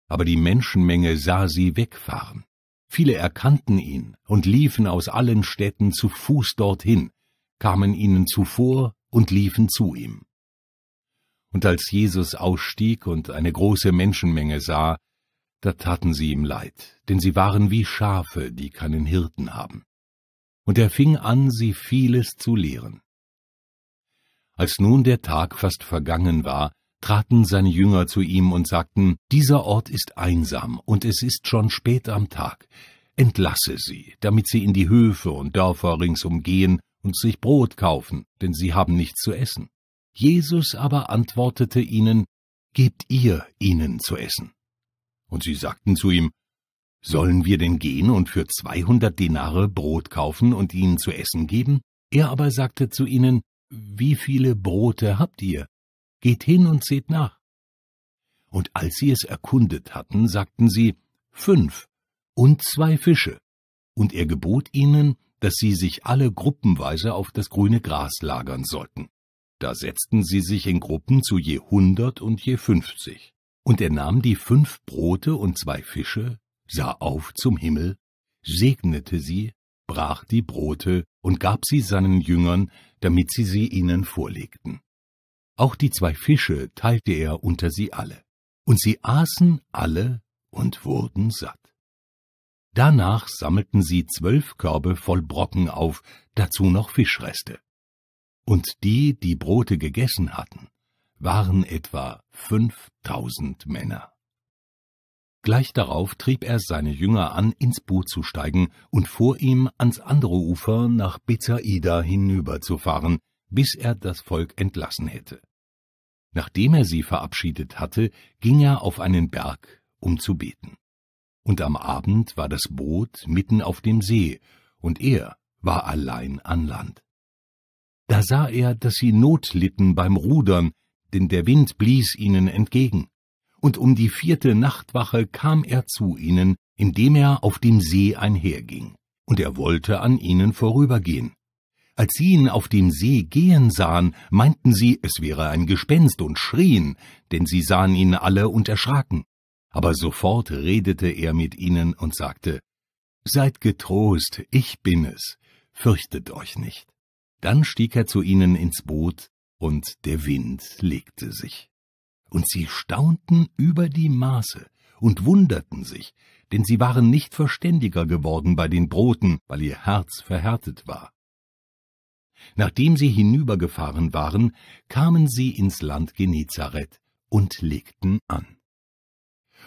Aber die Menschenmenge sah sie wegfahren. Viele erkannten ihn und liefen aus allen Städten zu Fuß dorthin, kamen ihnen zuvor und liefen zu ihm. Und als Jesus ausstieg und eine große Menschenmenge sah, da taten sie ihm leid, denn sie waren wie Schafe, die keinen Hirten haben. Und er fing an, sie vieles zu lehren. Als nun der Tag fast vergangen war, traten seine Jünger zu ihm und sagten, dieser Ort ist einsam und es ist schon spät am Tag. Entlasse sie, damit sie in die Höfe und Dörfer ringsum gehen und sich Brot kaufen, denn sie haben nichts zu essen. Jesus aber antwortete ihnen, Gebt ihr ihnen zu essen. Und sie sagten zu ihm, Sollen wir denn gehen und für zweihundert Dinare Brot kaufen und ihnen zu essen geben? Er aber sagte zu ihnen, wie viele Brote habt ihr? Geht hin und seht nach. Und als sie es erkundet hatten, sagten sie fünf und zwei Fische, und er gebot ihnen, dass sie sich alle gruppenweise auf das grüne Gras lagern sollten. Da setzten sie sich in Gruppen zu je hundert und je fünfzig. Und er nahm die fünf Brote und zwei Fische, sah auf zum Himmel, segnete sie, brach die Brote und gab sie seinen Jüngern, damit sie sie ihnen vorlegten. Auch die zwei Fische teilte er unter sie alle, und sie aßen alle und wurden satt. Danach sammelten sie zwölf Körbe voll Brocken auf, dazu noch Fischreste. Und die, die Brote gegessen hatten, waren etwa fünftausend Männer. Gleich darauf trieb er seine Jünger an, ins Boot zu steigen und vor ihm ans andere Ufer nach Bethsaida hinüberzufahren, bis er das Volk entlassen hätte. Nachdem er sie verabschiedet hatte, ging er auf einen Berg, um zu beten. Und am Abend war das Boot mitten auf dem See, und er war allein an Land. Da sah er, daß sie Not litten beim Rudern, denn der Wind blies ihnen entgegen und um die vierte Nachtwache kam er zu ihnen, indem er auf dem See einherging, und er wollte an ihnen vorübergehen. Als sie ihn auf dem See gehen sahen, meinten sie, es wäre ein Gespenst und schrien, denn sie sahen ihn alle und erschraken. Aber sofort redete er mit ihnen und sagte, Seid getrost, ich bin es, fürchtet euch nicht. Dann stieg er zu ihnen ins Boot, und der Wind legte sich und sie staunten über die Maße und wunderten sich, denn sie waren nicht verständiger geworden bei den Broten, weil ihr Herz verhärtet war. Nachdem sie hinübergefahren waren, kamen sie ins Land Genezareth und legten an.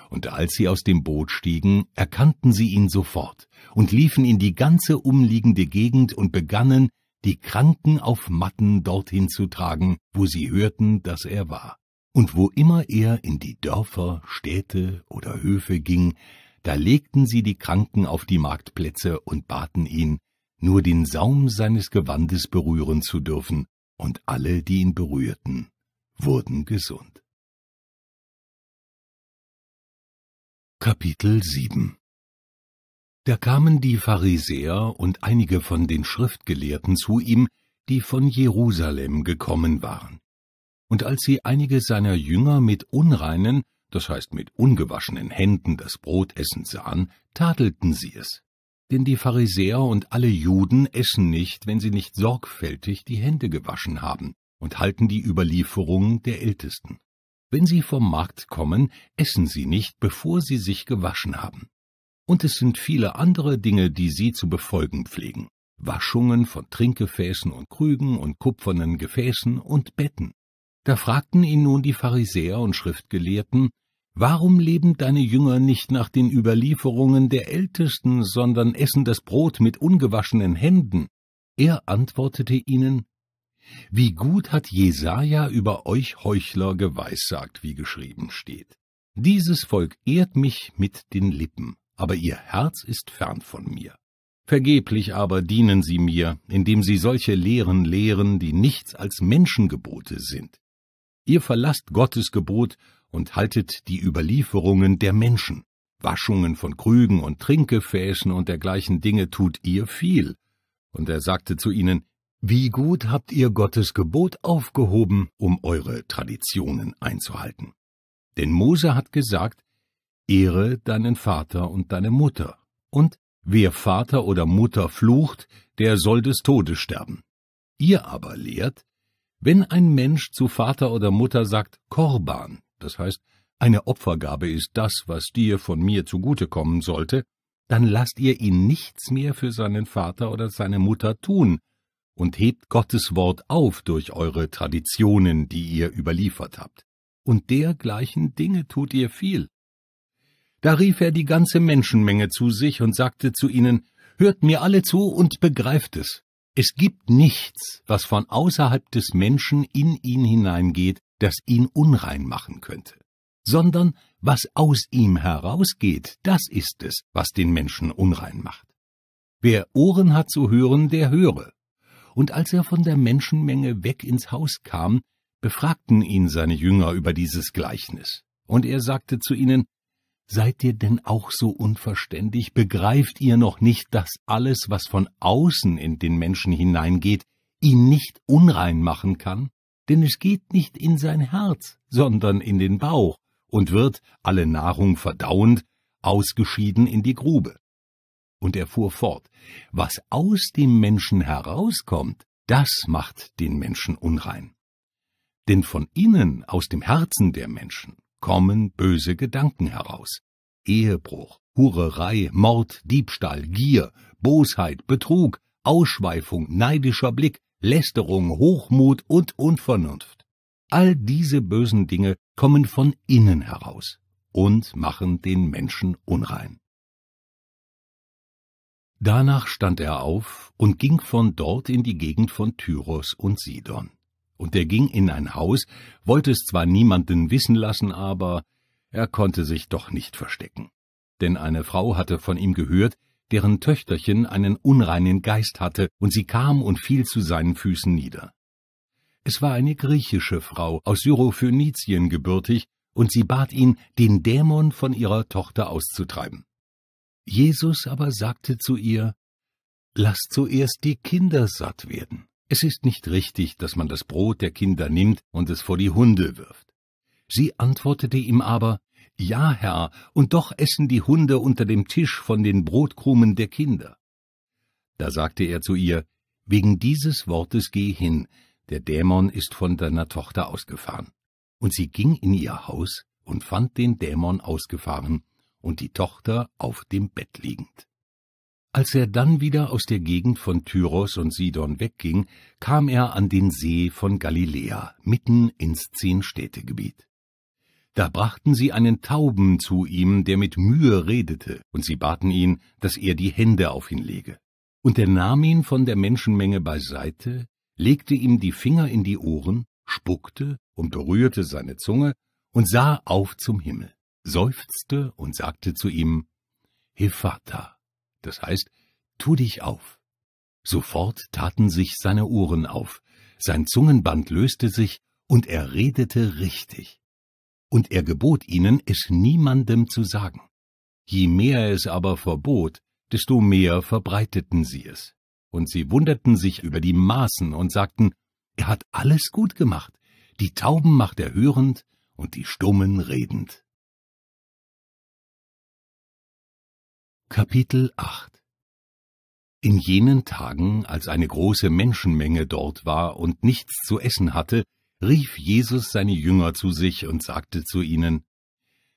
Und als sie aus dem Boot stiegen, erkannten sie ihn sofort und liefen in die ganze umliegende Gegend und begannen, die Kranken auf Matten dorthin zu tragen, wo sie hörten, dass er war. Und wo immer er in die Dörfer, Städte oder Höfe ging, da legten sie die Kranken auf die Marktplätze und baten ihn, nur den Saum seines Gewandes berühren zu dürfen, und alle, die ihn berührten, wurden gesund. Kapitel 7 Da kamen die Pharisäer und einige von den Schriftgelehrten zu ihm, die von Jerusalem gekommen waren. Und als sie einige seiner Jünger mit unreinen, das heißt mit ungewaschenen Händen das Brot essen sahen, tadelten sie es. Denn die Pharisäer und alle Juden essen nicht, wenn sie nicht sorgfältig die Hände gewaschen haben und halten die Überlieferungen der Ältesten. Wenn sie vom Markt kommen, essen sie nicht, bevor sie sich gewaschen haben. Und es sind viele andere Dinge, die sie zu befolgen pflegen. Waschungen von Trinkgefäßen und Krügen und kupfernen Gefäßen und Betten. Da fragten ihn nun die Pharisäer und Schriftgelehrten, Warum leben deine Jünger nicht nach den Überlieferungen der Ältesten, sondern essen das Brot mit ungewaschenen Händen? Er antwortete ihnen, Wie gut hat Jesaja über euch Heuchler geweissagt, wie geschrieben steht. Dieses Volk ehrt mich mit den Lippen, aber ihr Herz ist fern von mir. Vergeblich aber dienen sie mir, indem sie solche Lehren lehren, die nichts als Menschengebote sind. Ihr verlasst Gottes Gebot und haltet die Überlieferungen der Menschen. Waschungen von Krügen und Trinkgefäßen und dergleichen Dinge tut ihr viel. Und er sagte zu ihnen, Wie gut habt ihr Gottes Gebot aufgehoben, um eure Traditionen einzuhalten. Denn Mose hat gesagt, Ehre deinen Vater und deine Mutter, und wer Vater oder Mutter flucht, der soll des Todes sterben. Ihr aber lehrt, wenn ein Mensch zu Vater oder Mutter sagt Korban, das heißt, eine Opfergabe ist das, was dir von mir zugutekommen sollte, dann lasst ihr ihn nichts mehr für seinen Vater oder seine Mutter tun und hebt Gottes Wort auf durch eure Traditionen, die ihr überliefert habt. Und dergleichen Dinge tut ihr viel. Da rief er die ganze Menschenmenge zu sich und sagte zu ihnen, Hört mir alle zu und begreift es. Es gibt nichts, was von außerhalb des Menschen in ihn hineingeht, das ihn unrein machen könnte, sondern was aus ihm herausgeht, das ist es, was den Menschen unrein macht. Wer Ohren hat zu hören, der höre. Und als er von der Menschenmenge weg ins Haus kam, befragten ihn seine Jünger über dieses Gleichnis. Und er sagte zu ihnen, Seid ihr denn auch so unverständig? Begreift ihr noch nicht, dass alles, was von außen in den Menschen hineingeht, ihn nicht unrein machen kann? Denn es geht nicht in sein Herz, sondern in den Bauch und wird, alle Nahrung verdauend, ausgeschieden in die Grube. Und er fuhr fort, was aus dem Menschen herauskommt, das macht den Menschen unrein. Denn von innen, aus dem Herzen der Menschen, kommen böse Gedanken heraus. Ehebruch, Hurerei, Mord, Diebstahl, Gier, Bosheit, Betrug, Ausschweifung, neidischer Blick, Lästerung, Hochmut und Unvernunft. All diese bösen Dinge kommen von innen heraus und machen den Menschen unrein. Danach stand er auf und ging von dort in die Gegend von Tyros und Sidon und er ging in ein Haus, wollte es zwar niemanden wissen lassen, aber er konnte sich doch nicht verstecken. Denn eine Frau hatte von ihm gehört, deren Töchterchen einen unreinen Geist hatte, und sie kam und fiel zu seinen Füßen nieder. Es war eine griechische Frau, aus Syrophönizien gebürtig, und sie bat ihn, den Dämon von ihrer Tochter auszutreiben. Jesus aber sagte zu ihr, Lass zuerst die Kinder satt werden es ist nicht richtig, dass man das Brot der Kinder nimmt und es vor die Hunde wirft. Sie antwortete ihm aber, Ja, Herr, und doch essen die Hunde unter dem Tisch von den Brotkrumen der Kinder. Da sagte er zu ihr, Wegen dieses Wortes geh hin, der Dämon ist von deiner Tochter ausgefahren. Und sie ging in ihr Haus und fand den Dämon ausgefahren und die Tochter auf dem Bett liegend. Als er dann wieder aus der Gegend von Tyros und Sidon wegging, kam er an den See von Galiläa, mitten ins Zehnstädtegebiet. Da brachten sie einen Tauben zu ihm, der mit Mühe redete, und sie baten ihn, dass er die Hände auf ihn lege. Und er nahm ihn von der Menschenmenge beiseite, legte ihm die Finger in die Ohren, spuckte und berührte seine Zunge und sah auf zum Himmel, seufzte und sagte zu ihm, Hephata, das heißt, tu dich auf. Sofort taten sich seine Ohren auf, sein Zungenband löste sich, und er redete richtig. Und er gebot ihnen, es niemandem zu sagen. Je mehr er es aber verbot, desto mehr verbreiteten sie es. Und sie wunderten sich über die Maßen und sagten, er hat alles gut gemacht, die Tauben macht er hörend und die Stummen redend. Kapitel 8 In jenen Tagen, als eine große Menschenmenge dort war und nichts zu essen hatte, rief Jesus seine Jünger zu sich und sagte zu ihnen,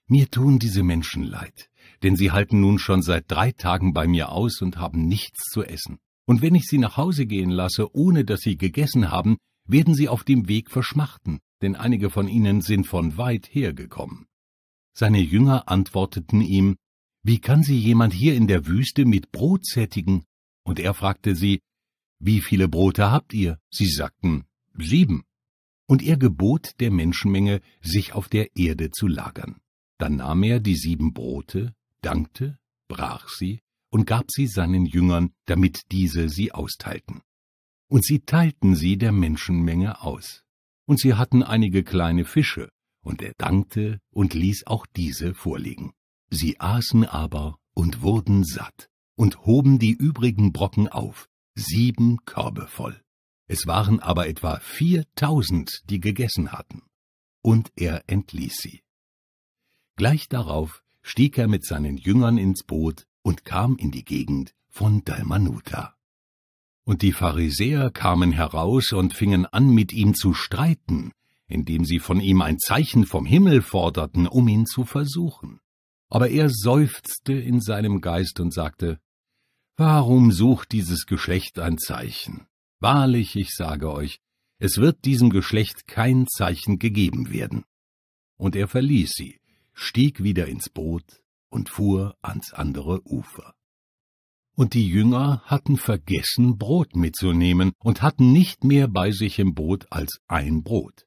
Mir tun diese Menschen leid, denn sie halten nun schon seit drei Tagen bei mir aus und haben nichts zu essen. Und wenn ich sie nach Hause gehen lasse, ohne dass sie gegessen haben, werden sie auf dem Weg verschmachten, denn einige von ihnen sind von weit hergekommen. Seine Jünger antworteten ihm, wie kann sie jemand hier in der Wüste mit Brot sättigen? Und er fragte sie, Wie viele Brote habt ihr? Sie sagten, Sieben. Und er gebot der Menschenmenge, sich auf der Erde zu lagern. Dann nahm er die sieben Brote, dankte, brach sie und gab sie seinen Jüngern, damit diese sie austeilten. Und sie teilten sie der Menschenmenge aus. Und sie hatten einige kleine Fische, und er dankte und ließ auch diese vorlegen. Sie aßen aber und wurden satt und hoben die übrigen Brocken auf, sieben Körbe voll. Es waren aber etwa viertausend, die gegessen hatten. Und er entließ sie. Gleich darauf stieg er mit seinen Jüngern ins Boot und kam in die Gegend von Dalmanuta. Und die Pharisäer kamen heraus und fingen an, mit ihm zu streiten, indem sie von ihm ein Zeichen vom Himmel forderten, um ihn zu versuchen aber er seufzte in seinem Geist und sagte, Warum sucht dieses Geschlecht ein Zeichen? Wahrlich, ich sage euch, es wird diesem Geschlecht kein Zeichen gegeben werden. Und er verließ sie, stieg wieder ins Boot und fuhr ans andere Ufer. Und die Jünger hatten vergessen, Brot mitzunehmen und hatten nicht mehr bei sich im Boot als ein Brot.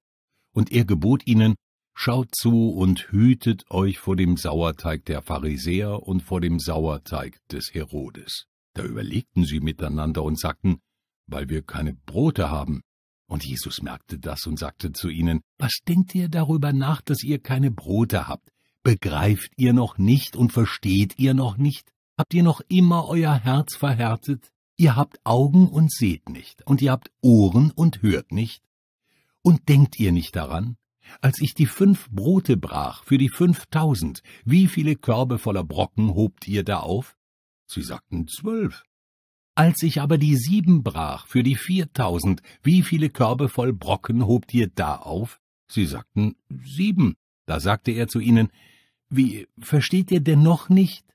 Und er gebot ihnen, Schaut zu und hütet euch vor dem Sauerteig der Pharisäer und vor dem Sauerteig des Herodes. Da überlegten sie miteinander und sagten, weil wir keine Brote haben. Und Jesus merkte das und sagte zu ihnen, Was denkt ihr darüber nach, dass ihr keine Brote habt? Begreift ihr noch nicht und versteht ihr noch nicht? Habt ihr noch immer euer Herz verhärtet? Ihr habt Augen und seht nicht, und ihr habt Ohren und hört nicht? Und denkt ihr nicht daran? Als ich die fünf Brote brach für die fünftausend, wie viele Körbe voller Brocken hobt ihr da auf? Sie sagten zwölf. Als ich aber die sieben brach für die viertausend, wie viele Körbe voll Brocken hobt ihr da auf? Sie sagten sieben. Da sagte er zu ihnen, Wie, versteht ihr denn noch nicht?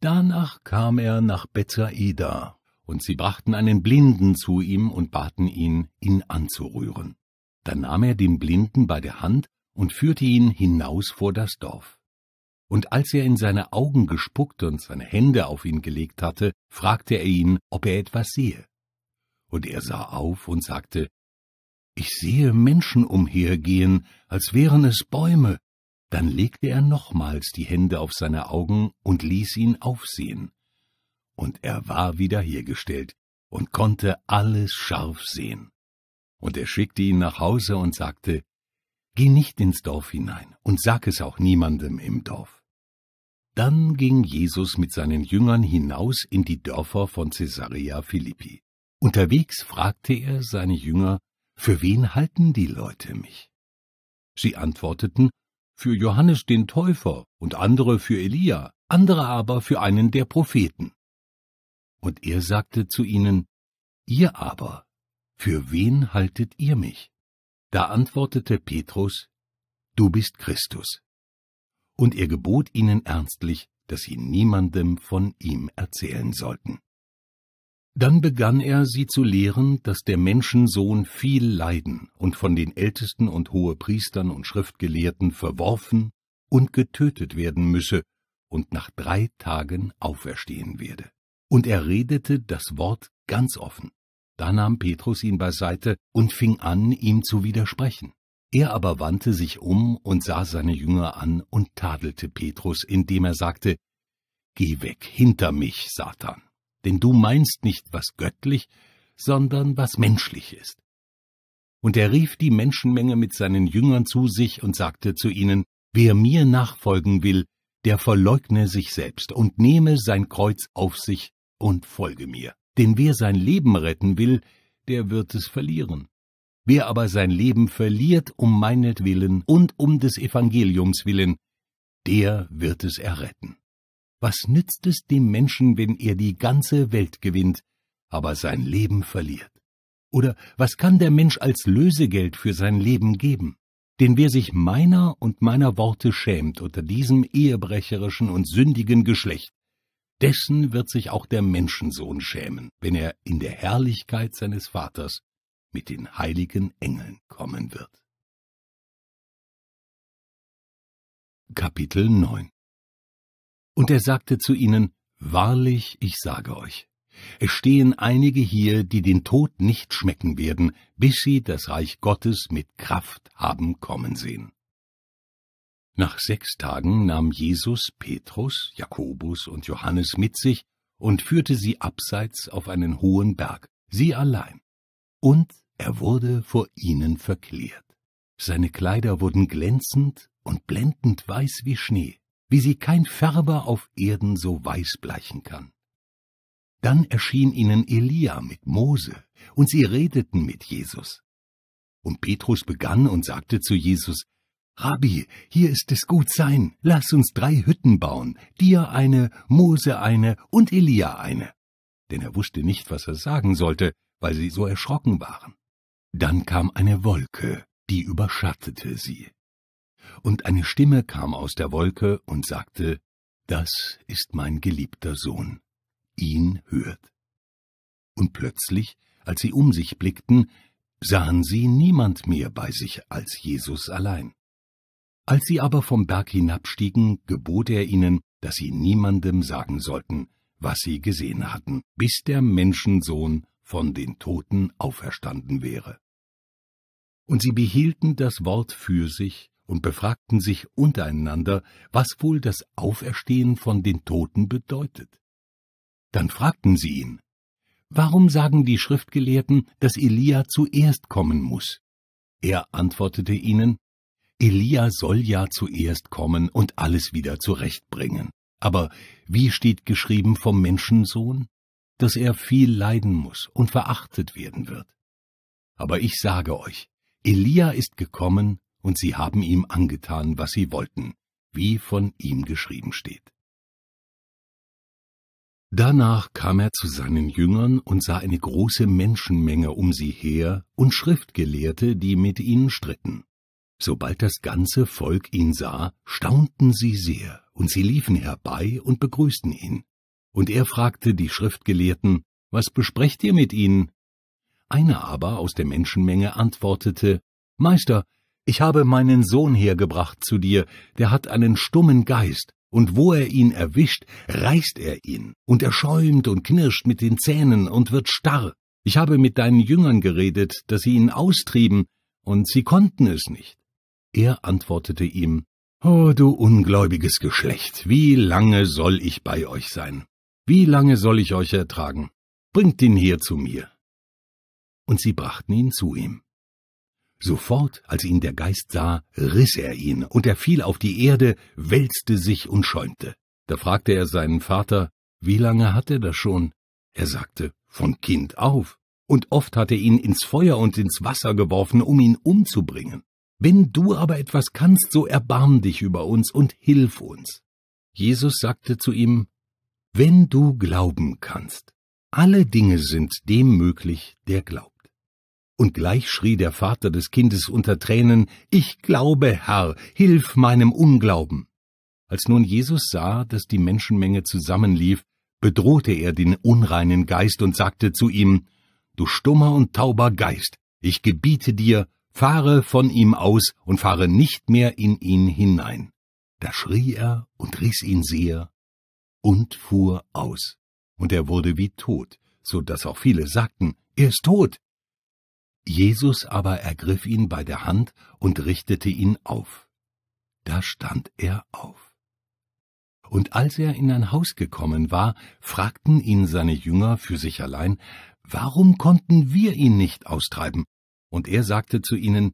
Danach kam er nach Bethsaida, und sie brachten einen Blinden zu ihm und baten ihn, ihn anzurühren. Da nahm er den Blinden bei der Hand und führte ihn hinaus vor das Dorf. Und als er in seine Augen gespuckt und seine Hände auf ihn gelegt hatte, fragte er ihn, ob er etwas sehe. Und er sah auf und sagte, Ich sehe Menschen umhergehen, als wären es Bäume. Dann legte er nochmals die Hände auf seine Augen und ließ ihn aufsehen. Und er war wieder hergestellt und konnte alles scharf sehen. Und er schickte ihn nach Hause und sagte, Geh nicht ins Dorf hinein und sag es auch niemandem im Dorf. Dann ging Jesus mit seinen Jüngern hinaus in die Dörfer von Caesarea Philippi. Unterwegs fragte er seine Jünger, Für wen halten die Leute mich? Sie antworteten, Für Johannes den Täufer und andere für Elia, andere aber für einen der Propheten. Und er sagte zu ihnen, Ihr aber für wen haltet ihr mich? Da antwortete Petrus, Du bist Christus. Und er gebot ihnen ernstlich, dass sie niemandem von ihm erzählen sollten. Dann begann er, sie zu lehren, dass der Menschensohn viel leiden und von den Ältesten und Hohepriestern und Schriftgelehrten verworfen und getötet werden müsse und nach drei Tagen auferstehen werde. Und er redete das Wort ganz offen. Da nahm Petrus ihn beiseite und fing an, ihm zu widersprechen. Er aber wandte sich um und sah seine Jünger an und tadelte Petrus, indem er sagte, Geh weg hinter mich, Satan, denn du meinst nicht, was göttlich, sondern was menschlich ist. Und er rief die Menschenmenge mit seinen Jüngern zu sich und sagte zu ihnen, Wer mir nachfolgen will, der verleugne sich selbst und nehme sein Kreuz auf sich und folge mir. Denn wer sein Leben retten will, der wird es verlieren. Wer aber sein Leben verliert um meinetwillen und um des Evangeliums willen, der wird es erretten. Was nützt es dem Menschen, wenn er die ganze Welt gewinnt, aber sein Leben verliert? Oder was kann der Mensch als Lösegeld für sein Leben geben? Denn wer sich meiner und meiner Worte schämt unter diesem ehebrecherischen und sündigen Geschlecht, dessen wird sich auch der Menschensohn schämen, wenn er in der Herrlichkeit seines Vaters mit den heiligen Engeln kommen wird. Kapitel 9 Und er sagte zu ihnen, Wahrlich, ich sage euch, es stehen einige hier, die den Tod nicht schmecken werden, bis sie das Reich Gottes mit Kraft haben kommen sehen. Nach sechs Tagen nahm Jesus Petrus, Jakobus und Johannes mit sich und führte sie abseits auf einen hohen Berg, sie allein. Und er wurde vor ihnen verklärt. Seine Kleider wurden glänzend und blendend weiß wie Schnee, wie sie kein Färber auf Erden so weiß bleichen kann. Dann erschien ihnen Elia mit Mose, und sie redeten mit Jesus. Und Petrus begann und sagte zu Jesus, Rabbi, hier ist es gut sein, lass uns drei Hütten bauen, dir eine, Mose eine und Elia eine. Denn er wusste nicht, was er sagen sollte, weil sie so erschrocken waren. Dann kam eine Wolke, die überschattete sie. Und eine Stimme kam aus der Wolke und sagte, Das ist mein geliebter Sohn, ihn hört. Und plötzlich, als sie um sich blickten, sahen sie niemand mehr bei sich als Jesus allein. Als sie aber vom Berg hinabstiegen, gebot er ihnen, dass sie niemandem sagen sollten, was sie gesehen hatten, bis der Menschensohn von den Toten auferstanden wäre. Und sie behielten das Wort für sich und befragten sich untereinander, was wohl das Auferstehen von den Toten bedeutet. Dann fragten sie ihn, Warum sagen die Schriftgelehrten, dass Elia zuerst kommen muß? Er antwortete ihnen, Elia soll ja zuerst kommen und alles wieder zurechtbringen. Aber wie steht geschrieben vom Menschensohn? Dass er viel leiden muss und verachtet werden wird. Aber ich sage euch, Elia ist gekommen, und sie haben ihm angetan, was sie wollten, wie von ihm geschrieben steht. Danach kam er zu seinen Jüngern und sah eine große Menschenmenge um sie her und Schriftgelehrte, die mit ihnen stritten. Sobald das ganze Volk ihn sah, staunten sie sehr, und sie liefen herbei und begrüßten ihn. Und er fragte die Schriftgelehrten, Was besprecht ihr mit ihnen? Einer aber aus der Menschenmenge antwortete, Meister, ich habe meinen Sohn hergebracht zu dir, der hat einen stummen Geist, und wo er ihn erwischt, reißt er ihn, und er schäumt und knirscht mit den Zähnen und wird starr. Ich habe mit deinen Jüngern geredet, dass sie ihn austrieben, und sie konnten es nicht. Er antwortete ihm, O oh, du ungläubiges Geschlecht, wie lange soll ich bei euch sein? Wie lange soll ich euch ertragen? Bringt ihn hier zu mir. Und sie brachten ihn zu ihm. Sofort, als ihn der Geist sah, riss er ihn, und er fiel auf die Erde, wälzte sich und schäumte. Da fragte er seinen Vater, wie lange hat er das schon? Er sagte, von Kind auf, und oft hat er ihn ins Feuer und ins Wasser geworfen, um ihn umzubringen. Wenn du aber etwas kannst, so erbarm dich über uns und hilf uns. Jesus sagte zu ihm, Wenn du glauben kannst, alle Dinge sind dem möglich, der glaubt. Und gleich schrie der Vater des Kindes unter Tränen, Ich glaube, Herr, hilf meinem Unglauben. Als nun Jesus sah, dass die Menschenmenge zusammenlief, bedrohte er den unreinen Geist und sagte zu ihm, Du stummer und tauber Geist, ich gebiete dir, fahre von ihm aus und fahre nicht mehr in ihn hinein. Da schrie er und riss ihn sehr und fuhr aus. Und er wurde wie tot, so daß auch viele sagten, er ist tot. Jesus aber ergriff ihn bei der Hand und richtete ihn auf. Da stand er auf. Und als er in ein Haus gekommen war, fragten ihn seine Jünger für sich allein, Warum konnten wir ihn nicht austreiben? Und er sagte zu ihnen,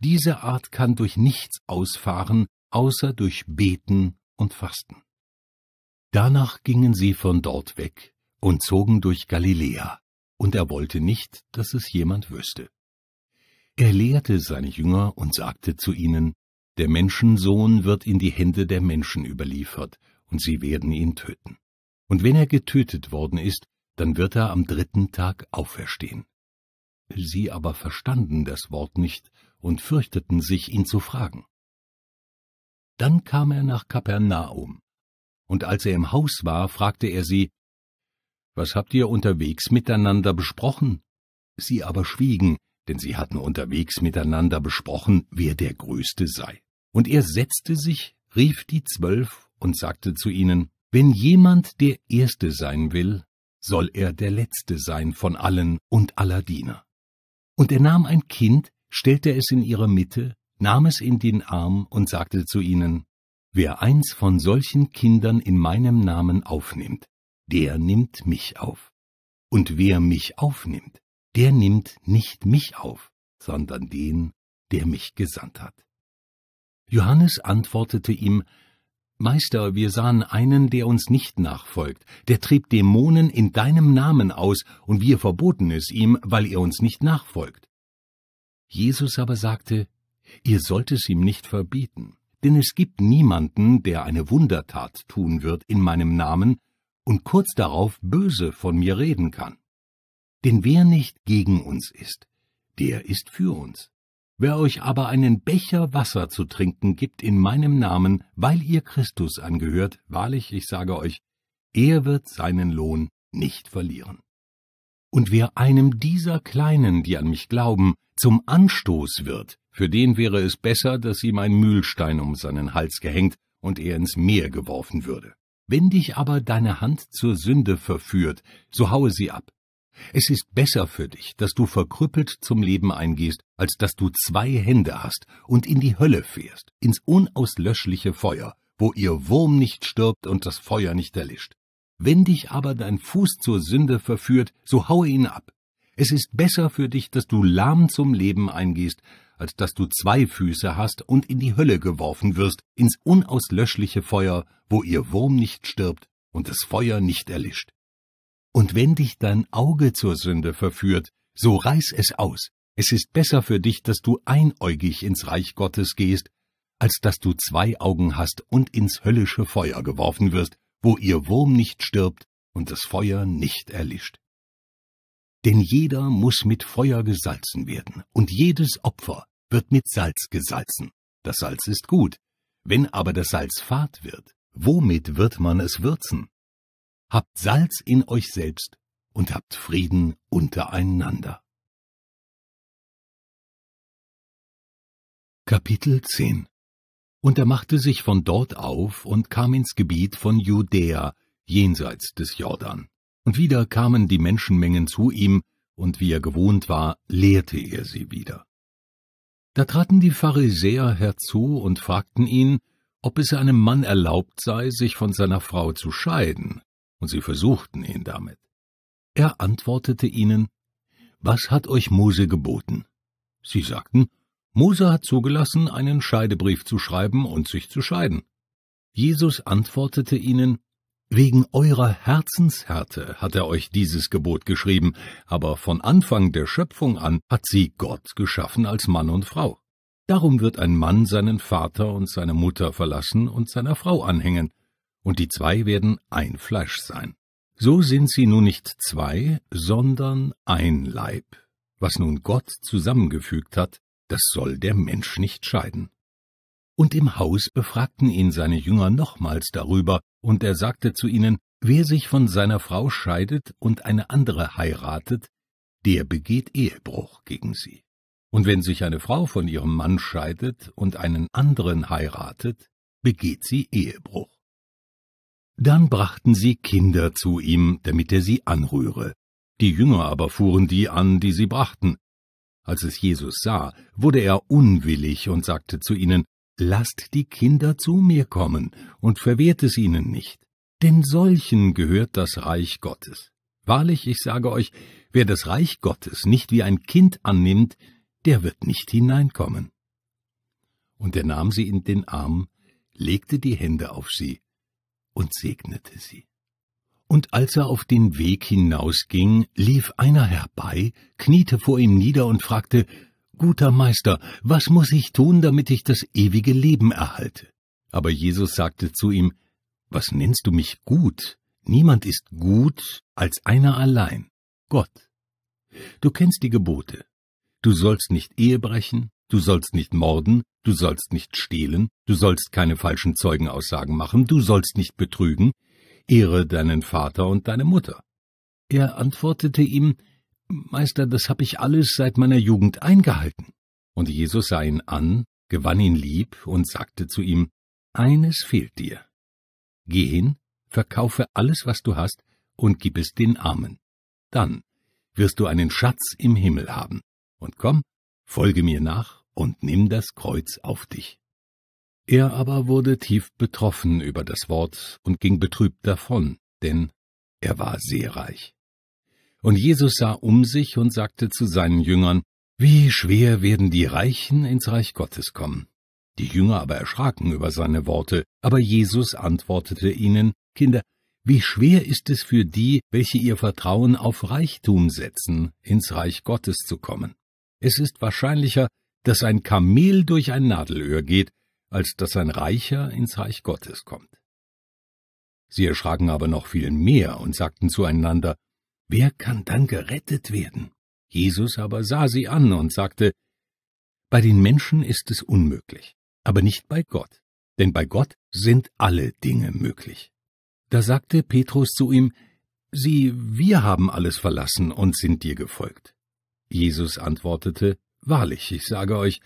Diese Art kann durch nichts ausfahren, außer durch Beten und Fasten. Danach gingen sie von dort weg und zogen durch Galiläa, und er wollte nicht, dass es jemand wüsste. Er lehrte seine Jünger und sagte zu ihnen, Der Menschensohn wird in die Hände der Menschen überliefert, und sie werden ihn töten. Und wenn er getötet worden ist, dann wird er am dritten Tag auferstehen. Sie aber verstanden das Wort nicht und fürchteten sich, ihn zu fragen. Dann kam er nach Kapernaum, und als er im Haus war, fragte er sie, Was habt ihr unterwegs miteinander besprochen? Sie aber schwiegen, denn sie hatten unterwegs miteinander besprochen, wer der Größte sei. Und er setzte sich, rief die Zwölf und sagte zu ihnen, Wenn jemand der Erste sein will, soll er der Letzte sein von allen und aller Diener. Und er nahm ein Kind, stellte es in ihrer Mitte, nahm es in den Arm und sagte zu ihnen, Wer eins von solchen Kindern in meinem Namen aufnimmt, der nimmt mich auf. Und wer mich aufnimmt, der nimmt nicht mich auf, sondern den, der mich gesandt hat. Johannes antwortete ihm, Meister, wir sahen einen, der uns nicht nachfolgt, der trieb Dämonen in deinem Namen aus, und wir verboten es ihm, weil er uns nicht nachfolgt. Jesus aber sagte, Ihr sollt es ihm nicht verbieten, denn es gibt niemanden, der eine Wundertat tun wird in meinem Namen und kurz darauf böse von mir reden kann. Denn wer nicht gegen uns ist, der ist für uns. Wer euch aber einen Becher Wasser zu trinken gibt in meinem Namen, weil ihr Christus angehört, wahrlich, ich sage euch, er wird seinen Lohn nicht verlieren. Und wer einem dieser Kleinen, die an mich glauben, zum Anstoß wird, für den wäre es besser, dass ihm ein Mühlstein um seinen Hals gehängt und er ins Meer geworfen würde. Wenn dich aber deine Hand zur Sünde verführt, so haue sie ab, es ist besser für dich, dass du verkrüppelt zum Leben eingehst, als dass du zwei Hände hast und in die Hölle fährst, ins unauslöschliche Feuer, wo ihr Wurm nicht stirbt und das Feuer nicht erlischt. Wenn dich aber dein Fuß zur Sünde verführt, so haue ihn ab. Es ist besser für dich, dass du lahm zum Leben eingehst, als dass du zwei Füße hast und in die Hölle geworfen wirst, ins unauslöschliche Feuer, wo ihr Wurm nicht stirbt und das Feuer nicht erlischt. Und wenn dich dein Auge zur Sünde verführt, so reiß es aus. Es ist besser für dich, dass du einäugig ins Reich Gottes gehst, als dass du zwei Augen hast und ins höllische Feuer geworfen wirst, wo ihr Wurm nicht stirbt und das Feuer nicht erlischt. Denn jeder muss mit Feuer gesalzen werden, und jedes Opfer wird mit Salz gesalzen. Das Salz ist gut. Wenn aber das Salz fad wird, womit wird man es würzen? habt Salz in euch selbst und habt Frieden untereinander. Kapitel 10 Und er machte sich von dort auf und kam ins Gebiet von Judäa, jenseits des Jordan. Und wieder kamen die Menschenmengen zu ihm, und wie er gewohnt war, lehrte er sie wieder. Da traten die Pharisäer herzu und fragten ihn, ob es einem Mann erlaubt sei, sich von seiner Frau zu scheiden, und sie versuchten ihn damit. Er antwortete ihnen, Was hat euch Mose geboten? Sie sagten, Mose hat zugelassen, einen Scheidebrief zu schreiben und sich zu scheiden. Jesus antwortete ihnen, Wegen eurer Herzenshärte hat er euch dieses Gebot geschrieben, aber von Anfang der Schöpfung an hat sie Gott geschaffen als Mann und Frau. Darum wird ein Mann seinen Vater und seine Mutter verlassen und seiner Frau anhängen, und die zwei werden ein Fleisch sein. So sind sie nun nicht zwei, sondern ein Leib. Was nun Gott zusammengefügt hat, das soll der Mensch nicht scheiden. Und im Haus befragten ihn seine Jünger nochmals darüber, und er sagte zu ihnen, wer sich von seiner Frau scheidet und eine andere heiratet, der begeht Ehebruch gegen sie. Und wenn sich eine Frau von ihrem Mann scheidet und einen anderen heiratet, begeht sie Ehebruch. Dann brachten sie Kinder zu ihm, damit er sie anrühre. Die Jünger aber fuhren die an, die sie brachten. Als es Jesus sah, wurde er unwillig und sagte zu ihnen, Lasst die Kinder zu mir kommen und verwehrt es ihnen nicht, denn solchen gehört das Reich Gottes. Wahrlich, ich sage euch, wer das Reich Gottes nicht wie ein Kind annimmt, der wird nicht hineinkommen. Und er nahm sie in den Arm, legte die Hände auf sie und segnete sie. Und als er auf den Weg hinausging, lief einer herbei, kniete vor ihm nieder und fragte, Guter Meister, was muss ich tun, damit ich das ewige Leben erhalte? Aber Jesus sagte zu ihm, Was nennst du mich gut? Niemand ist gut als einer allein, Gott. Du kennst die Gebote. Du sollst nicht Ehe brechen, du sollst nicht morden, du sollst nicht stehlen, du sollst keine falschen Zeugenaussagen machen, du sollst nicht betrügen, ehre deinen Vater und deine Mutter. Er antwortete ihm, Meister, das habe ich alles seit meiner Jugend eingehalten. Und Jesus sah ihn an, gewann ihn lieb und sagte zu ihm, Eines fehlt dir. Geh hin, verkaufe alles, was du hast, und gib es den Armen. Dann wirst du einen Schatz im Himmel haben. Und komm, folge mir nach und nimm das Kreuz auf dich. Er aber wurde tief betroffen über das Wort und ging betrübt davon, denn er war sehr reich. Und Jesus sah um sich und sagte zu seinen Jüngern, Wie schwer werden die Reichen ins Reich Gottes kommen. Die Jünger aber erschraken über seine Worte, aber Jesus antwortete ihnen, Kinder, wie schwer ist es für die, welche ihr Vertrauen auf Reichtum setzen, ins Reich Gottes zu kommen. Es ist wahrscheinlicher, dass ein Kamel durch ein Nadelöhr geht, als dass ein Reicher ins Reich Gottes kommt. Sie erschraken aber noch viel mehr und sagten zueinander, Wer kann dann gerettet werden? Jesus aber sah sie an und sagte, Bei den Menschen ist es unmöglich, aber nicht bei Gott, denn bei Gott sind alle Dinge möglich. Da sagte Petrus zu ihm, Sieh, wir haben alles verlassen und sind dir gefolgt. Jesus antwortete, Wahrlich, ich sage euch,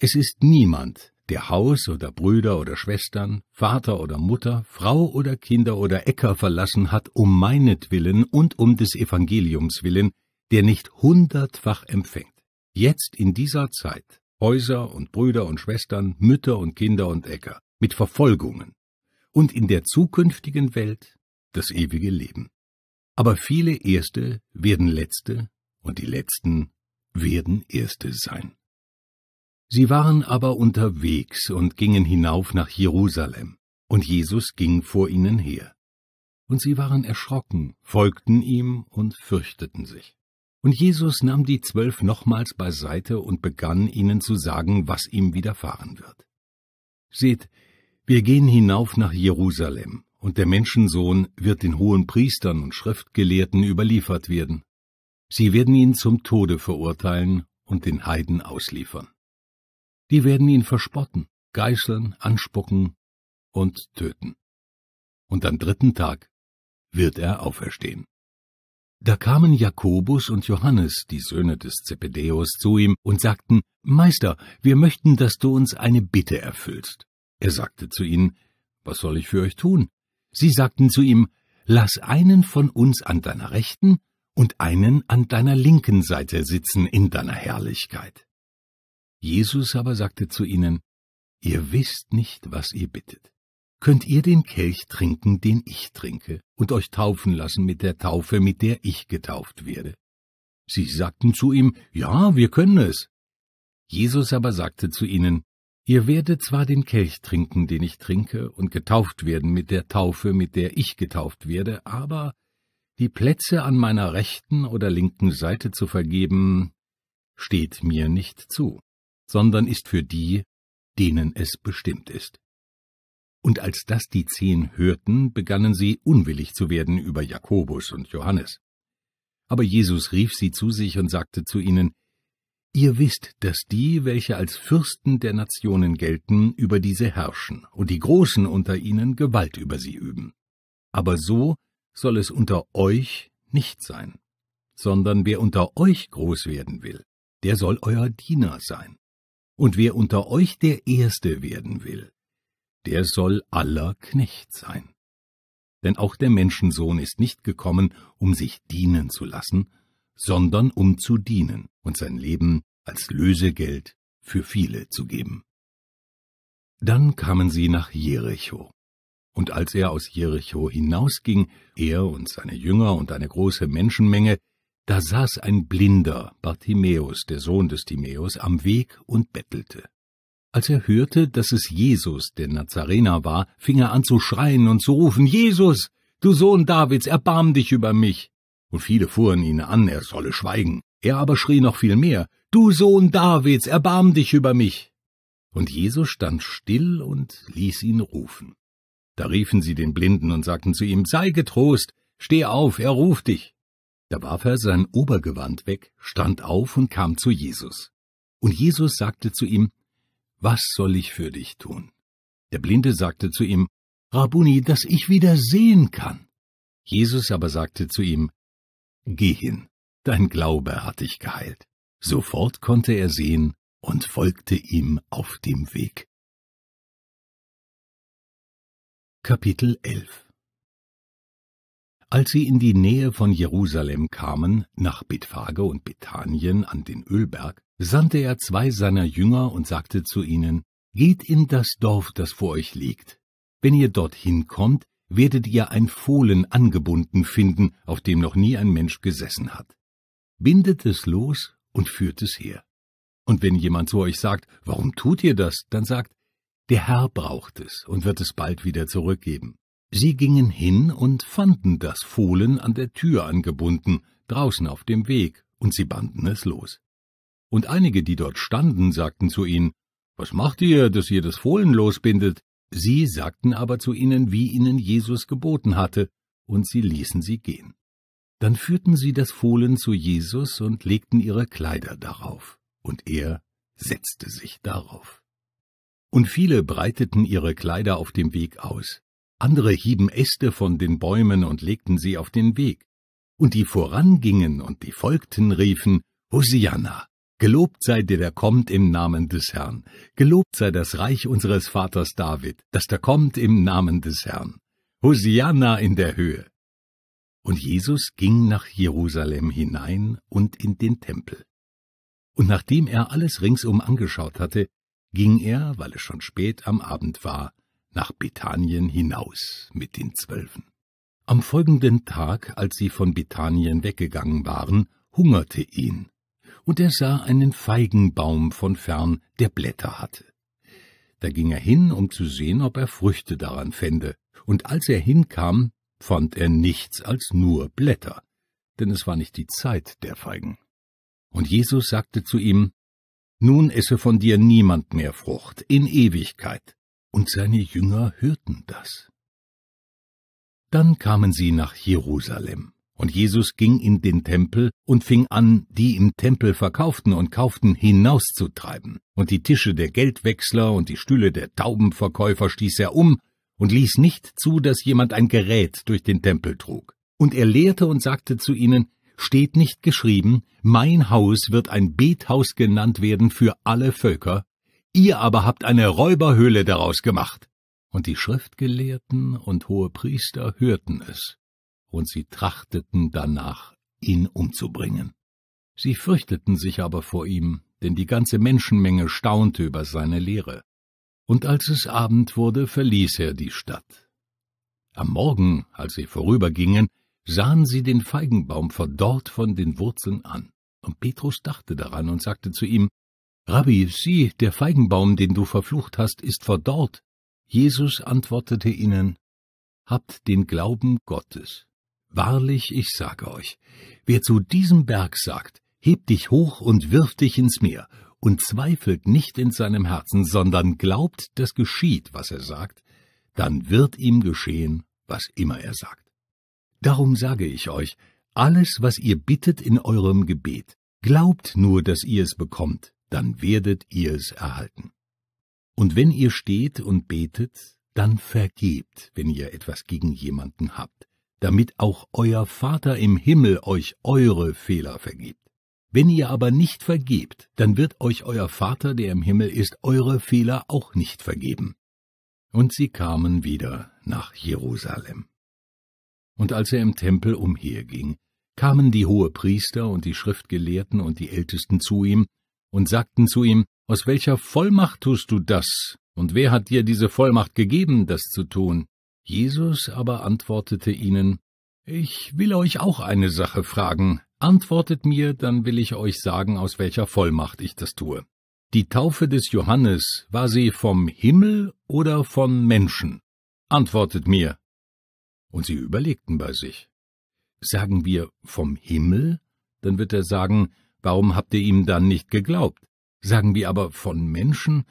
es ist niemand, der Haus oder Brüder oder Schwestern, Vater oder Mutter, Frau oder Kinder oder Äcker verlassen hat, um meinetwillen und um des Evangeliums willen, der nicht hundertfach empfängt. Jetzt in dieser Zeit Häuser und Brüder und Schwestern, Mütter und Kinder und Äcker, mit Verfolgungen. Und in der zukünftigen Welt das ewige Leben. Aber viele Erste werden Letzte und die Letzten werden Erste sein. Sie waren aber unterwegs und gingen hinauf nach Jerusalem, und Jesus ging vor ihnen her. Und sie waren erschrocken, folgten ihm und fürchteten sich. Und Jesus nahm die Zwölf nochmals beiseite und begann ihnen zu sagen, was ihm widerfahren wird. Seht, wir gehen hinauf nach Jerusalem, und der Menschensohn wird den hohen Priestern und Schriftgelehrten überliefert werden. Sie werden ihn zum Tode verurteilen und den Heiden ausliefern. Die werden ihn verspotten, geißeln, anspucken und töten. Und am dritten Tag wird er auferstehen. Da kamen Jakobus und Johannes, die Söhne des Zebedäus, zu ihm und sagten, Meister, wir möchten, dass du uns eine Bitte erfüllst. Er sagte zu ihnen, Was soll ich für euch tun? Sie sagten zu ihm, Lass einen von uns an deiner Rechten und einen an deiner linken Seite sitzen in deiner Herrlichkeit. Jesus aber sagte zu ihnen, Ihr wisst nicht, was ihr bittet. Könnt ihr den Kelch trinken, den ich trinke, und euch taufen lassen mit der Taufe, mit der ich getauft werde? Sie sagten zu ihm, Ja, wir können es. Jesus aber sagte zu ihnen, Ihr werdet zwar den Kelch trinken, den ich trinke, und getauft werden mit der Taufe, mit der ich getauft werde, aber die Plätze an meiner rechten oder linken Seite zu vergeben, steht mir nicht zu, sondern ist für die, denen es bestimmt ist. Und als das die Zehn hörten, begannen sie unwillig zu werden über Jakobus und Johannes. Aber Jesus rief sie zu sich und sagte zu ihnen, Ihr wisst, dass die, welche als Fürsten der Nationen gelten, über diese herrschen, und die Großen unter ihnen Gewalt über sie üben. Aber so soll es unter euch nicht sein, sondern wer unter euch groß werden will, der soll euer Diener sein. Und wer unter euch der Erste werden will, der soll aller Knecht sein. Denn auch der Menschensohn ist nicht gekommen, um sich dienen zu lassen, sondern um zu dienen und sein Leben als Lösegeld für viele zu geben. Dann kamen sie nach Jericho. Und als er aus Jericho hinausging, er und seine Jünger und eine große Menschenmenge, da saß ein Blinder, Bartimäus, der Sohn des Timäus, am Weg und bettelte. Als er hörte, dass es Jesus, der Nazarener war, fing er an zu schreien und zu rufen, Jesus, du Sohn Davids, erbarm dich über mich. Und viele fuhren ihn an, er solle schweigen. Er aber schrie noch viel mehr, du Sohn Davids, erbarm dich über mich. Und Jesus stand still und ließ ihn rufen. Da riefen sie den Blinden und sagten zu ihm, sei getrost, steh auf, er ruft dich. Da warf er sein Obergewand weg, stand auf und kam zu Jesus. Und Jesus sagte zu ihm, Was soll ich für dich tun? Der Blinde sagte zu ihm, Rabuni, dass ich wieder sehen kann. Jesus aber sagte zu ihm, Geh hin, dein Glaube hat dich geheilt. Sofort konnte er sehen und folgte ihm auf dem Weg. Kapitel 11 Als sie in die Nähe von Jerusalem kamen, nach Bethphage und Bethanien an den Ölberg, sandte er zwei seiner Jünger und sagte zu ihnen, Geht in das Dorf, das vor euch liegt. Wenn ihr dorthin kommt, werdet ihr ein Fohlen angebunden finden, auf dem noch nie ein Mensch gesessen hat. Bindet es los und führt es her. Und wenn jemand zu euch sagt, warum tut ihr das, dann sagt, der Herr braucht es und wird es bald wieder zurückgeben. Sie gingen hin und fanden das Fohlen an der Tür angebunden, draußen auf dem Weg, und sie banden es los. Und einige, die dort standen, sagten zu ihnen, Was macht ihr, dass ihr das Fohlen losbindet? Sie sagten aber zu ihnen, wie ihnen Jesus geboten hatte, und sie ließen sie gehen. Dann führten sie das Fohlen zu Jesus und legten ihre Kleider darauf, und er setzte sich darauf und viele breiteten ihre Kleider auf dem Weg aus. Andere hieben Äste von den Bäumen und legten sie auf den Weg. Und die vorangingen und die folgten, riefen, Hosianna! Gelobt sei der, der kommt im Namen des Herrn. Gelobt sei das Reich unseres Vaters David, das da kommt im Namen des Herrn. Hosianna in der Höhe! Und Jesus ging nach Jerusalem hinein und in den Tempel. Und nachdem er alles ringsum angeschaut hatte, ging er, weil es schon spät am Abend war, nach Bethanien hinaus mit den Zwölfen. Am folgenden Tag, als sie von Bethanien weggegangen waren, hungerte ihn, und er sah einen Feigenbaum von fern, der Blätter hatte. Da ging er hin, um zu sehen, ob er Früchte daran fände, und als er hinkam, fand er nichts als nur Blätter, denn es war nicht die Zeit der Feigen. Und Jesus sagte zu ihm, nun esse von dir niemand mehr Frucht, in Ewigkeit. Und seine Jünger hörten das. Dann kamen sie nach Jerusalem, und Jesus ging in den Tempel und fing an, die im Tempel verkauften und kauften hinauszutreiben, und die Tische der Geldwechsler und die Stühle der Taubenverkäufer stieß er um und ließ nicht zu, dass jemand ein Gerät durch den Tempel trug. Und er lehrte und sagte zu ihnen, Steht nicht geschrieben, mein Haus wird ein Bethaus genannt werden für alle Völker, ihr aber habt eine Räuberhöhle daraus gemacht. Und die Schriftgelehrten und hohe Priester hörten es, und sie trachteten danach, ihn umzubringen. Sie fürchteten sich aber vor ihm, denn die ganze Menschenmenge staunte über seine Lehre. Und als es Abend wurde, verließ er die Stadt. Am Morgen, als sie vorübergingen, sahen sie den Feigenbaum verdorrt von den Wurzeln an. Und Petrus dachte daran und sagte zu ihm, Rabbi, sieh, der Feigenbaum, den du verflucht hast, ist verdorrt. Jesus antwortete ihnen, Habt den Glauben Gottes. Wahrlich, ich sage euch, wer zu diesem Berg sagt, Heb dich hoch und wirf dich ins Meer, und zweifelt nicht in seinem Herzen, sondern glaubt, das geschieht, was er sagt, dann wird ihm geschehen, was immer er sagt. Darum sage ich euch, alles, was ihr bittet in eurem Gebet, glaubt nur, dass ihr es bekommt, dann werdet ihr es erhalten. Und wenn ihr steht und betet, dann vergebt, wenn ihr etwas gegen jemanden habt, damit auch euer Vater im Himmel euch eure Fehler vergibt. Wenn ihr aber nicht vergebt, dann wird euch euer Vater, der im Himmel ist, eure Fehler auch nicht vergeben. Und sie kamen wieder nach Jerusalem. Und als er im Tempel umherging, kamen die Hohepriester und die Schriftgelehrten und die Ältesten zu ihm und sagten zu ihm, Aus welcher Vollmacht tust du das? Und wer hat dir diese Vollmacht gegeben, das zu tun? Jesus aber antwortete ihnen, Ich will euch auch eine Sache fragen. Antwortet mir, dann will ich euch sagen, aus welcher Vollmacht ich das tue. Die Taufe des Johannes, war sie vom Himmel oder von Menschen? Antwortet mir. Und sie überlegten bei sich. Sagen wir vom Himmel? Dann wird er sagen, warum habt ihr ihm dann nicht geglaubt? Sagen wir aber von Menschen?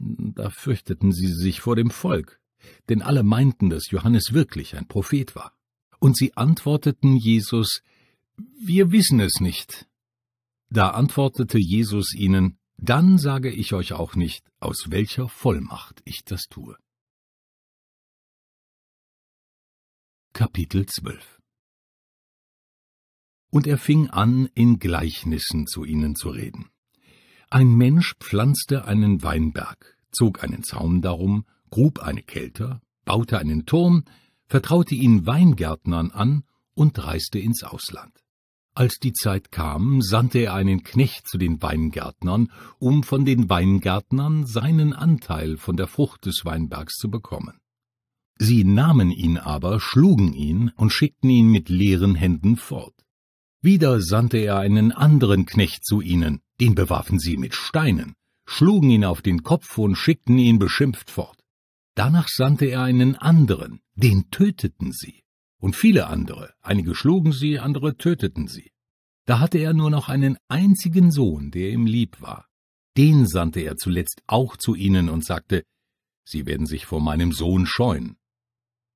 Da fürchteten sie sich vor dem Volk, denn alle meinten, dass Johannes wirklich ein Prophet war. Und sie antworteten Jesus, wir wissen es nicht. Da antwortete Jesus ihnen, dann sage ich euch auch nicht, aus welcher Vollmacht ich das tue. Kapitel 12 Und er fing an, in Gleichnissen zu ihnen zu reden. Ein Mensch pflanzte einen Weinberg, zog einen Zaun darum, grub eine Kelter, baute einen Turm, vertraute ihn Weingärtnern an und reiste ins Ausland. Als die Zeit kam, sandte er einen Knecht zu den Weingärtnern, um von den Weingärtnern seinen Anteil von der Frucht des Weinbergs zu bekommen. Sie nahmen ihn aber, schlugen ihn und schickten ihn mit leeren Händen fort. Wieder sandte er einen anderen Knecht zu ihnen, den bewarfen sie mit Steinen, schlugen ihn auf den Kopf und schickten ihn beschimpft fort. Danach sandte er einen anderen, den töteten sie, und viele andere, einige schlugen sie, andere töteten sie. Da hatte er nur noch einen einzigen Sohn, der ihm lieb war. Den sandte er zuletzt auch zu ihnen und sagte, Sie werden sich vor meinem Sohn scheuen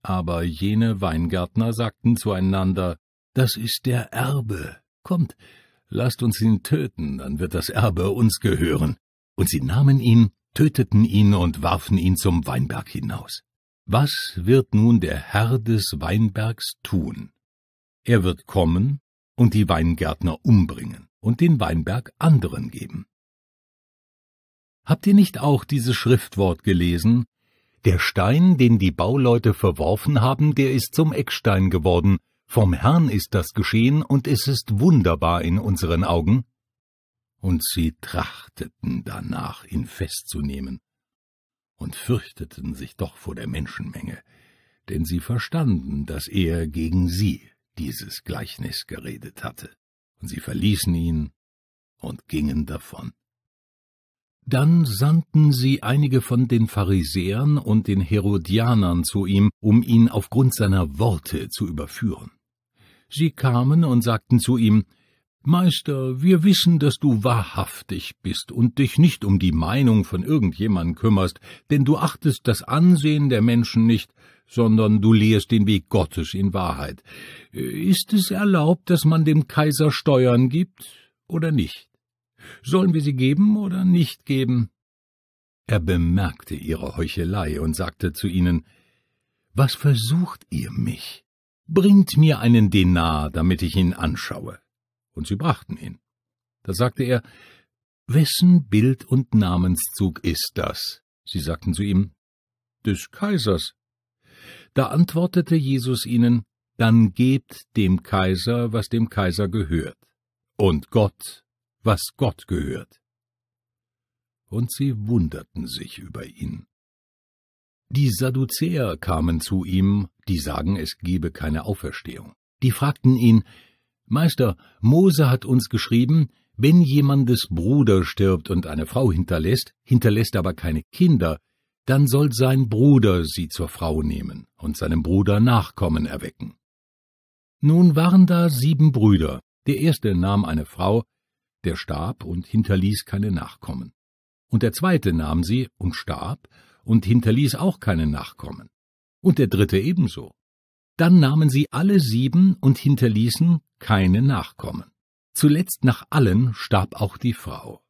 aber jene Weingärtner sagten zueinander Das ist der Erbe. Kommt, lasst uns ihn töten, dann wird das Erbe uns gehören. Und sie nahmen ihn, töteten ihn und warfen ihn zum Weinberg hinaus. Was wird nun der Herr des Weinbergs tun? Er wird kommen und die Weingärtner umbringen und den Weinberg anderen geben. Habt ihr nicht auch dieses Schriftwort gelesen? Der Stein, den die Bauleute verworfen haben, der ist zum Eckstein geworden. Vom Herrn ist das geschehen, und es ist wunderbar in unseren Augen. Und sie trachteten danach, ihn festzunehmen, und fürchteten sich doch vor der Menschenmenge, denn sie verstanden, dass er gegen sie dieses Gleichnis geredet hatte, und sie verließen ihn und gingen davon. Dann sandten sie einige von den Pharisäern und den Herodianern zu ihm, um ihn aufgrund seiner Worte zu überführen. Sie kamen und sagten zu ihm, Meister, wir wissen, dass du wahrhaftig bist und dich nicht um die Meinung von irgendjemand kümmerst, denn du achtest das Ansehen der Menschen nicht, sondern du lehrst den Weg Gottes in Wahrheit. Ist es erlaubt, dass man dem Kaiser Steuern gibt oder nicht? Sollen wir sie geben oder nicht geben? Er bemerkte ihre Heuchelei und sagte zu ihnen, Was versucht ihr mich? Bringt mir einen Denar, damit ich ihn anschaue. Und sie brachten ihn. Da sagte er, Wessen Bild und Namenszug ist das? Sie sagten zu ihm, Des Kaisers. Da antwortete Jesus ihnen, Dann gebt dem Kaiser, was dem Kaiser gehört, und Gott, was Gott gehört. Und sie wunderten sich über ihn. Die Sadduzäer kamen zu ihm, die sagen, es gebe keine Auferstehung. Die fragten ihn, Meister, Mose hat uns geschrieben, wenn jemandes Bruder stirbt und eine Frau hinterlässt, hinterlässt aber keine Kinder, dann soll sein Bruder sie zur Frau nehmen und seinem Bruder Nachkommen erwecken. Nun waren da sieben Brüder. Der erste nahm eine Frau, der starb und hinterließ keine Nachkommen. Und der zweite nahm sie und starb und hinterließ auch keine Nachkommen. Und der dritte ebenso. Dann nahmen sie alle sieben und hinterließen keine Nachkommen. Zuletzt nach allen starb auch die Frau.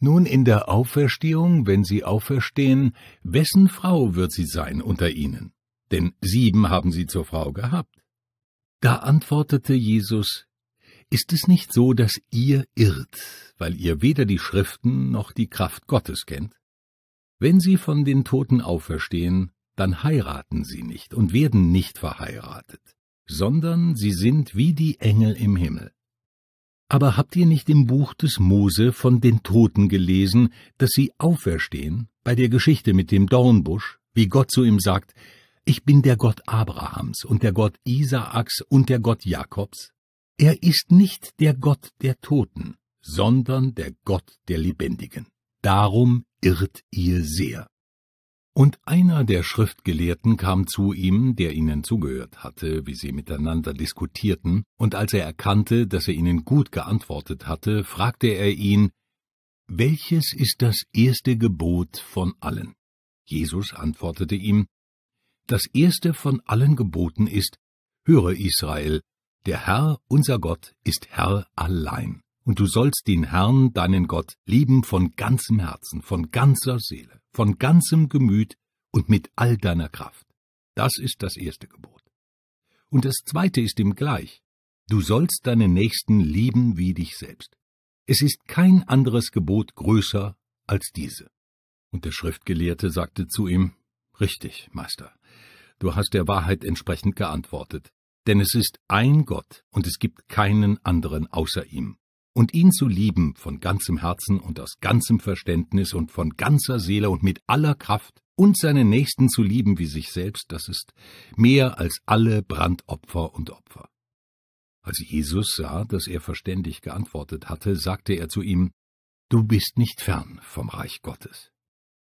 Nun in der Auferstehung, wenn sie auferstehen, wessen Frau wird sie sein unter ihnen? Denn sieben haben sie zur Frau gehabt. Da antwortete Jesus, ist es nicht so, dass ihr irrt, weil ihr weder die Schriften noch die Kraft Gottes kennt? Wenn sie von den Toten auferstehen, dann heiraten sie nicht und werden nicht verheiratet, sondern sie sind wie die Engel im Himmel. Aber habt ihr nicht im Buch des Mose von den Toten gelesen, dass sie auferstehen, bei der Geschichte mit dem Dornbusch, wie Gott zu ihm sagt, ich bin der Gott Abrahams und der Gott Isaaks und der Gott Jakobs? Er ist nicht der Gott der Toten, sondern der Gott der Lebendigen. Darum irrt ihr sehr. Und einer der Schriftgelehrten kam zu ihm, der ihnen zugehört hatte, wie sie miteinander diskutierten, und als er erkannte, dass er ihnen gut geantwortet hatte, fragte er ihn, Welches ist das erste Gebot von allen? Jesus antwortete ihm, Das erste von allen Geboten ist, Höre Israel, der Herr, unser Gott, ist Herr allein, und du sollst den Herrn, deinen Gott, lieben von ganzem Herzen, von ganzer Seele, von ganzem Gemüt und mit all deiner Kraft. Das ist das erste Gebot. Und das zweite ist ihm gleich. Du sollst deinen Nächsten lieben wie dich selbst. Es ist kein anderes Gebot größer als diese. Und der Schriftgelehrte sagte zu ihm, Richtig, Meister, du hast der Wahrheit entsprechend geantwortet denn es ist ein Gott und es gibt keinen anderen außer ihm. Und ihn zu lieben von ganzem Herzen und aus ganzem Verständnis und von ganzer Seele und mit aller Kraft und seinen Nächsten zu lieben wie sich selbst, das ist mehr als alle Brandopfer und Opfer. Als Jesus sah, dass er verständig geantwortet hatte, sagte er zu ihm, Du bist nicht fern vom Reich Gottes.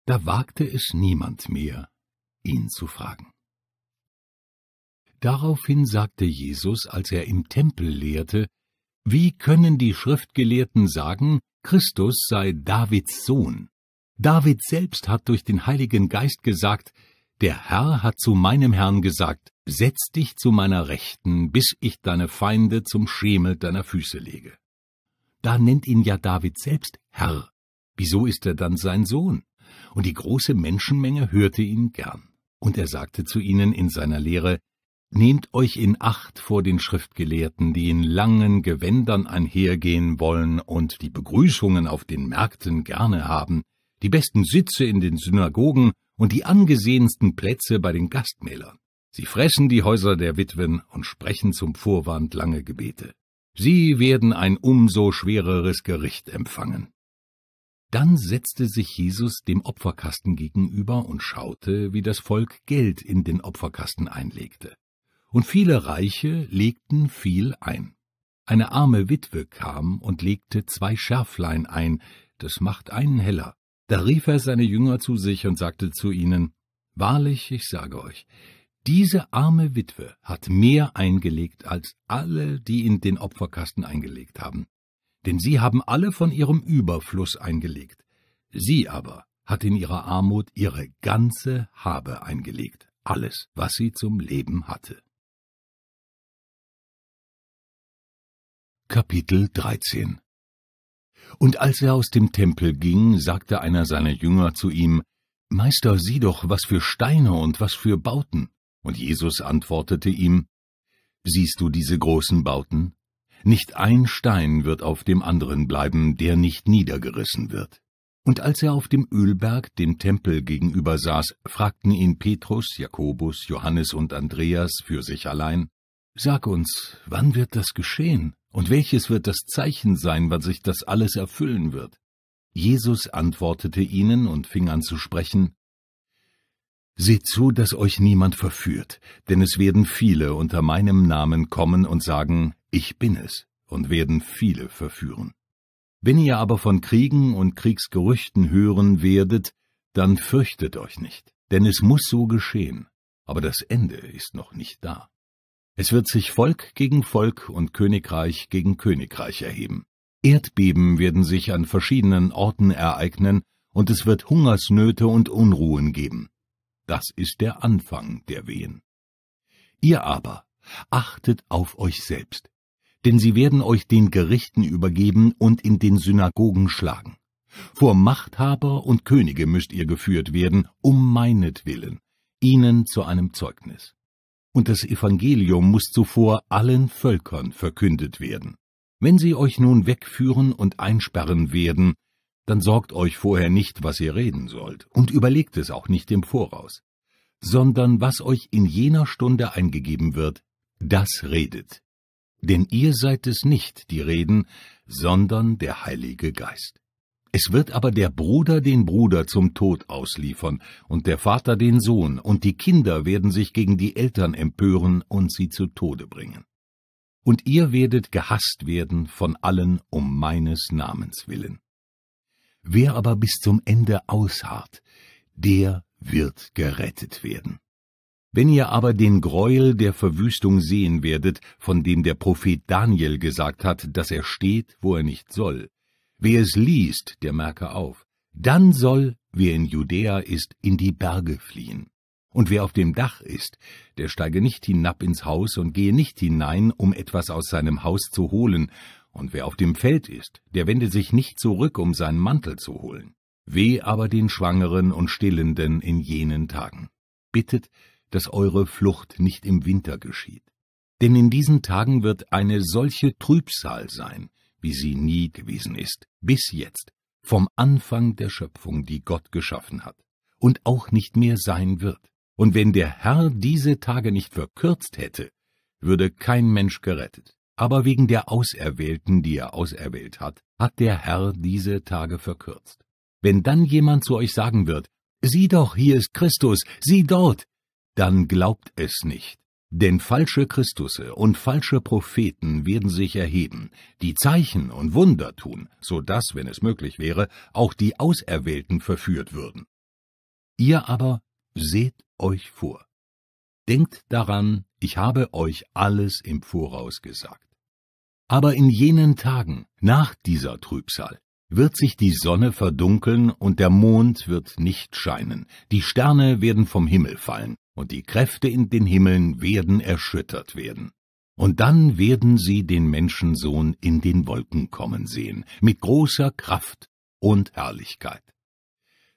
Da wagte es niemand mehr, ihn zu fragen. Daraufhin sagte Jesus, als er im Tempel lehrte, Wie können die Schriftgelehrten sagen, Christus sei Davids Sohn? David selbst hat durch den Heiligen Geist gesagt, der Herr hat zu meinem Herrn gesagt, setz dich zu meiner Rechten, bis ich deine Feinde zum Schemel deiner Füße lege. Da nennt ihn ja David selbst Herr. Wieso ist er dann sein Sohn? Und die große Menschenmenge hörte ihn gern. Und er sagte zu ihnen in seiner Lehre, Nehmt euch in Acht vor den Schriftgelehrten, die in langen Gewändern einhergehen wollen und die Begrüßungen auf den Märkten gerne haben, die besten Sitze in den Synagogen und die angesehensten Plätze bei den Gastmählern. Sie fressen die Häuser der Witwen und sprechen zum Vorwand lange Gebete. Sie werden ein umso schwereres Gericht empfangen. Dann setzte sich Jesus dem Opferkasten gegenüber und schaute, wie das Volk Geld in den Opferkasten einlegte und viele Reiche legten viel ein. Eine arme Witwe kam und legte zwei Schärflein ein, das macht einen Heller. Da rief er seine Jünger zu sich und sagte zu ihnen, Wahrlich, ich sage euch, diese arme Witwe hat mehr eingelegt als alle, die in den Opferkasten eingelegt haben. Denn sie haben alle von ihrem Überfluss eingelegt. Sie aber hat in ihrer Armut ihre ganze Habe eingelegt, alles, was sie zum Leben hatte. Kapitel 13 Und als er aus dem Tempel ging, sagte einer seiner Jünger zu ihm, Meister, sieh doch, was für Steine und was für Bauten. Und Jesus antwortete ihm, Siehst du diese großen Bauten? Nicht ein Stein wird auf dem anderen bleiben, der nicht niedergerissen wird. Und als er auf dem Ölberg dem Tempel gegenüber saß, fragten ihn Petrus, Jakobus, Johannes und Andreas für sich allein, Sag uns, wann wird das geschehen? Und welches wird das Zeichen sein, wann sich das alles erfüllen wird? Jesus antwortete ihnen und fing an zu sprechen, Seht zu, dass euch niemand verführt, denn es werden viele unter meinem Namen kommen und sagen, ich bin es, und werden viele verführen. Wenn ihr aber von Kriegen und Kriegsgerüchten hören werdet, dann fürchtet euch nicht, denn es muss so geschehen, aber das Ende ist noch nicht da. Es wird sich Volk gegen Volk und Königreich gegen Königreich erheben. Erdbeben werden sich an verschiedenen Orten ereignen, und es wird Hungersnöte und Unruhen geben. Das ist der Anfang der Wehen. Ihr aber achtet auf euch selbst, denn sie werden euch den Gerichten übergeben und in den Synagogen schlagen. Vor Machthaber und Könige müsst ihr geführt werden, um meinetwillen, ihnen zu einem Zeugnis und das Evangelium muss zuvor allen Völkern verkündet werden. Wenn sie euch nun wegführen und einsperren werden, dann sorgt euch vorher nicht, was ihr reden sollt, und überlegt es auch nicht im Voraus, sondern was euch in jener Stunde eingegeben wird, das redet. Denn ihr seid es nicht, die reden, sondern der Heilige Geist. Es wird aber der Bruder den Bruder zum Tod ausliefern und der Vater den Sohn, und die Kinder werden sich gegen die Eltern empören und sie zu Tode bringen. Und ihr werdet gehasst werden von allen um meines Namens willen. Wer aber bis zum Ende ausharrt, der wird gerettet werden. Wenn ihr aber den Greuel der Verwüstung sehen werdet, von dem der Prophet Daniel gesagt hat, dass er steht, wo er nicht soll, Wer es liest, der merke auf, dann soll, wer in Judäa ist, in die Berge fliehen. Und wer auf dem Dach ist, der steige nicht hinab ins Haus und gehe nicht hinein, um etwas aus seinem Haus zu holen, und wer auf dem Feld ist, der wende sich nicht zurück, um seinen Mantel zu holen. Weh aber den Schwangeren und Stillenden in jenen Tagen. Bittet, dass eure Flucht nicht im Winter geschieht. Denn in diesen Tagen wird eine solche Trübsal sein, wie sie nie gewesen ist, bis jetzt, vom Anfang der Schöpfung, die Gott geschaffen hat, und auch nicht mehr sein wird. Und wenn der Herr diese Tage nicht verkürzt hätte, würde kein Mensch gerettet. Aber wegen der Auserwählten, die er auserwählt hat, hat der Herr diese Tage verkürzt. Wenn dann jemand zu euch sagen wird, sieh doch, hier ist Christus, sieh dort, dann glaubt es nicht. Denn falsche Christusse und falsche Propheten werden sich erheben, die Zeichen und Wunder tun, so dass, wenn es möglich wäre, auch die Auserwählten verführt würden. Ihr aber seht euch vor. Denkt daran, ich habe euch alles im Voraus gesagt. Aber in jenen Tagen, nach dieser Trübsal, wird sich die Sonne verdunkeln und der Mond wird nicht scheinen, die Sterne werden vom Himmel fallen, und die Kräfte in den Himmeln werden erschüttert werden. Und dann werden sie den Menschensohn in den Wolken kommen sehen, mit großer Kraft und Herrlichkeit.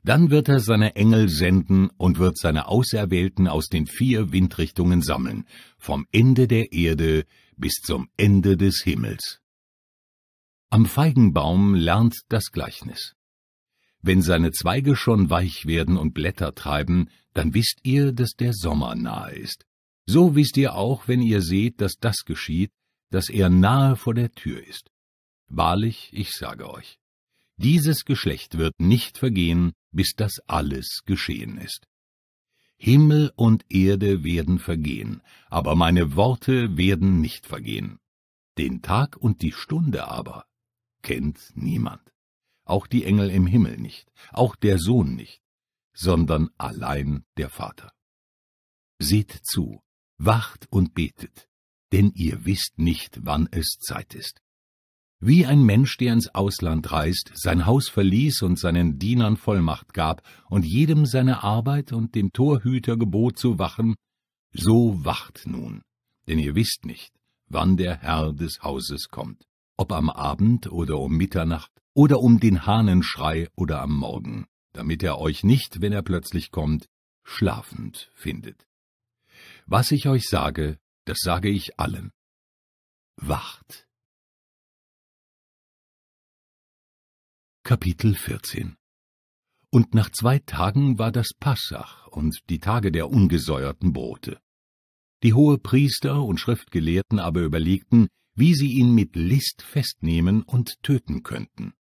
Dann wird er seine Engel senden und wird seine Auserwählten aus den vier Windrichtungen sammeln, vom Ende der Erde bis zum Ende des Himmels. Am Feigenbaum lernt das Gleichnis. Wenn seine Zweige schon weich werden und Blätter treiben, dann wisst ihr, dass der Sommer nahe ist. So wisst ihr auch, wenn ihr seht, dass das geschieht, dass er nahe vor der Tür ist. Wahrlich, ich sage euch, dieses Geschlecht wird nicht vergehen, bis das alles geschehen ist. Himmel und Erde werden vergehen, aber meine Worte werden nicht vergehen. Den Tag und die Stunde aber kennt niemand auch die Engel im Himmel nicht, auch der Sohn nicht, sondern allein der Vater. Seht zu, wacht und betet, denn ihr wisst nicht, wann es Zeit ist. Wie ein Mensch, der ins Ausland reist, sein Haus verließ und seinen Dienern Vollmacht gab und jedem seine Arbeit und dem Torhüter gebot zu wachen, so wacht nun, denn ihr wisst nicht, wann der Herr des Hauses kommt, ob am Abend oder um Mitternacht oder um den Hahnenschrei oder am Morgen, damit er euch nicht, wenn er plötzlich kommt, schlafend findet. Was ich euch sage, das sage ich allen. Wacht. Kapitel 14 Und nach zwei Tagen war das Passach und die Tage der ungesäuerten Brote. Die Hohepriester und Schriftgelehrten aber überlegten, wie sie ihn mit List festnehmen und töten könnten.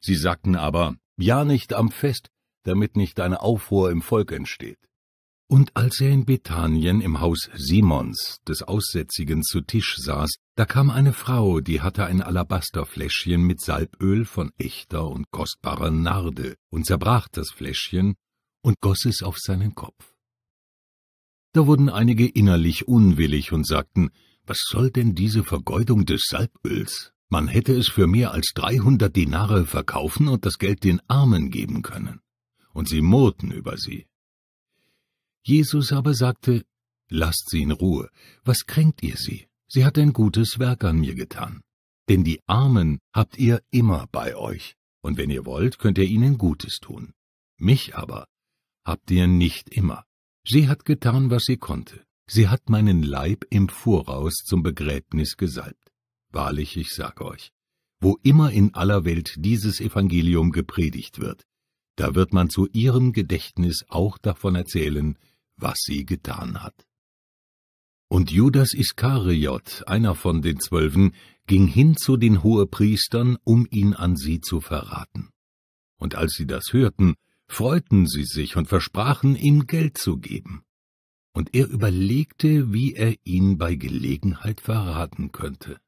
Sie sagten aber, ja nicht am Fest, damit nicht eine Aufruhr im Volk entsteht. Und als er in Bethanien im Haus Simons, des Aussätzigen, zu Tisch saß, da kam eine Frau, die hatte ein Alabasterfläschchen mit Salböl von echter und kostbarer Narde und zerbrach das Fläschchen und goss es auf seinen Kopf. Da wurden einige innerlich unwillig und sagten, was soll denn diese Vergeudung des Salböls? Man hätte es für mehr als dreihundert Dinare verkaufen und das Geld den Armen geben können. Und sie murrten über sie. Jesus aber sagte, Lasst sie in Ruhe. Was kränkt ihr sie? Sie hat ein gutes Werk an mir getan. Denn die Armen habt ihr immer bei euch, und wenn ihr wollt, könnt ihr ihnen Gutes tun. Mich aber habt ihr nicht immer. Sie hat getan, was sie konnte. Sie hat meinen Leib im Voraus zum Begräbnis gesalbt. Wahrlich, ich sage euch, wo immer in aller Welt dieses Evangelium gepredigt wird, da wird man zu ihrem Gedächtnis auch davon erzählen, was sie getan hat. Und Judas Iskariot, einer von den Zwölfen, ging hin zu den Hohepriestern, um ihn an sie zu verraten. Und als sie das hörten, freuten sie sich und versprachen, ihm Geld zu geben. Und er überlegte, wie er ihn bei Gelegenheit verraten könnte.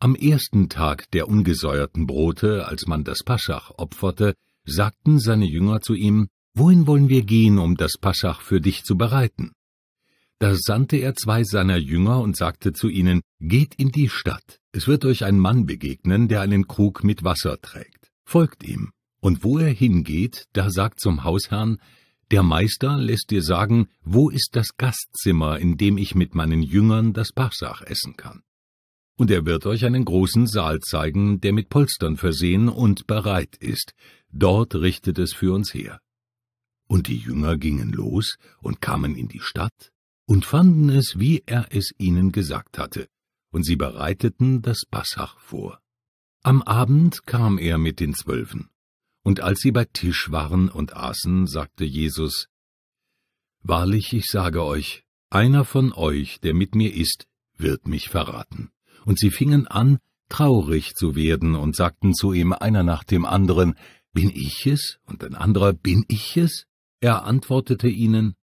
Am ersten Tag der ungesäuerten Brote, als man das Paschach opferte, sagten seine Jünger zu ihm, Wohin wollen wir gehen, um das Paschach für dich zu bereiten? Da sandte er zwei seiner Jünger und sagte zu ihnen, Geht in die Stadt, es wird euch ein Mann begegnen, der einen Krug mit Wasser trägt. Folgt ihm. Und wo er hingeht, da sagt zum Hausherrn, der Meister lässt dir sagen, wo ist das Gastzimmer, in dem ich mit meinen Jüngern das Paschach essen kann und er wird euch einen großen Saal zeigen, der mit Polstern versehen und bereit ist. Dort richtet es für uns her. Und die Jünger gingen los und kamen in die Stadt und fanden es, wie er es ihnen gesagt hatte, und sie bereiteten das Passach vor. Am Abend kam er mit den Zwölfen, und als sie bei Tisch waren und aßen, sagte Jesus, Wahrlich, ich sage euch, einer von euch, der mit mir ist, wird mich verraten und sie fingen an, traurig zu werden und sagten zu ihm einer nach dem anderen, Bin ich es? und ein anderer, Bin ich es? Er antwortete ihnen,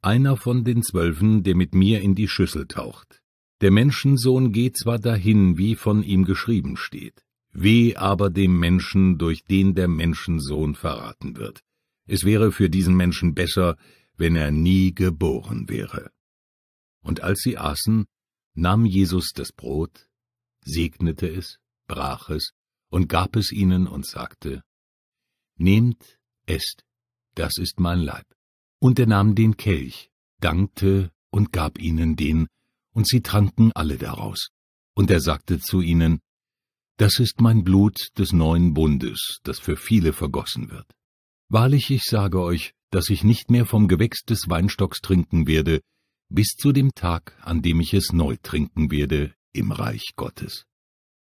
Einer von den Zwölfen, der mit mir in die Schüssel taucht. Der Menschensohn geht zwar dahin, wie von ihm geschrieben steht, weh aber dem Menschen, durch den der Menschensohn verraten wird. Es wäre für diesen Menschen besser, wenn er nie geboren wäre. Und als sie aßen, nahm Jesus das Brot, segnete es, brach es und gab es ihnen und sagte, Nehmt, esst, das ist mein Leib. Und er nahm den Kelch, dankte und gab ihnen den, und sie tranken alle daraus. Und er sagte zu ihnen, Das ist mein Blut des neuen Bundes, das für viele vergossen wird. Wahrlich, ich sage euch, dass ich nicht mehr vom Gewächs des Weinstocks trinken werde, bis zu dem Tag, an dem ich es neu trinken werde im Reich Gottes.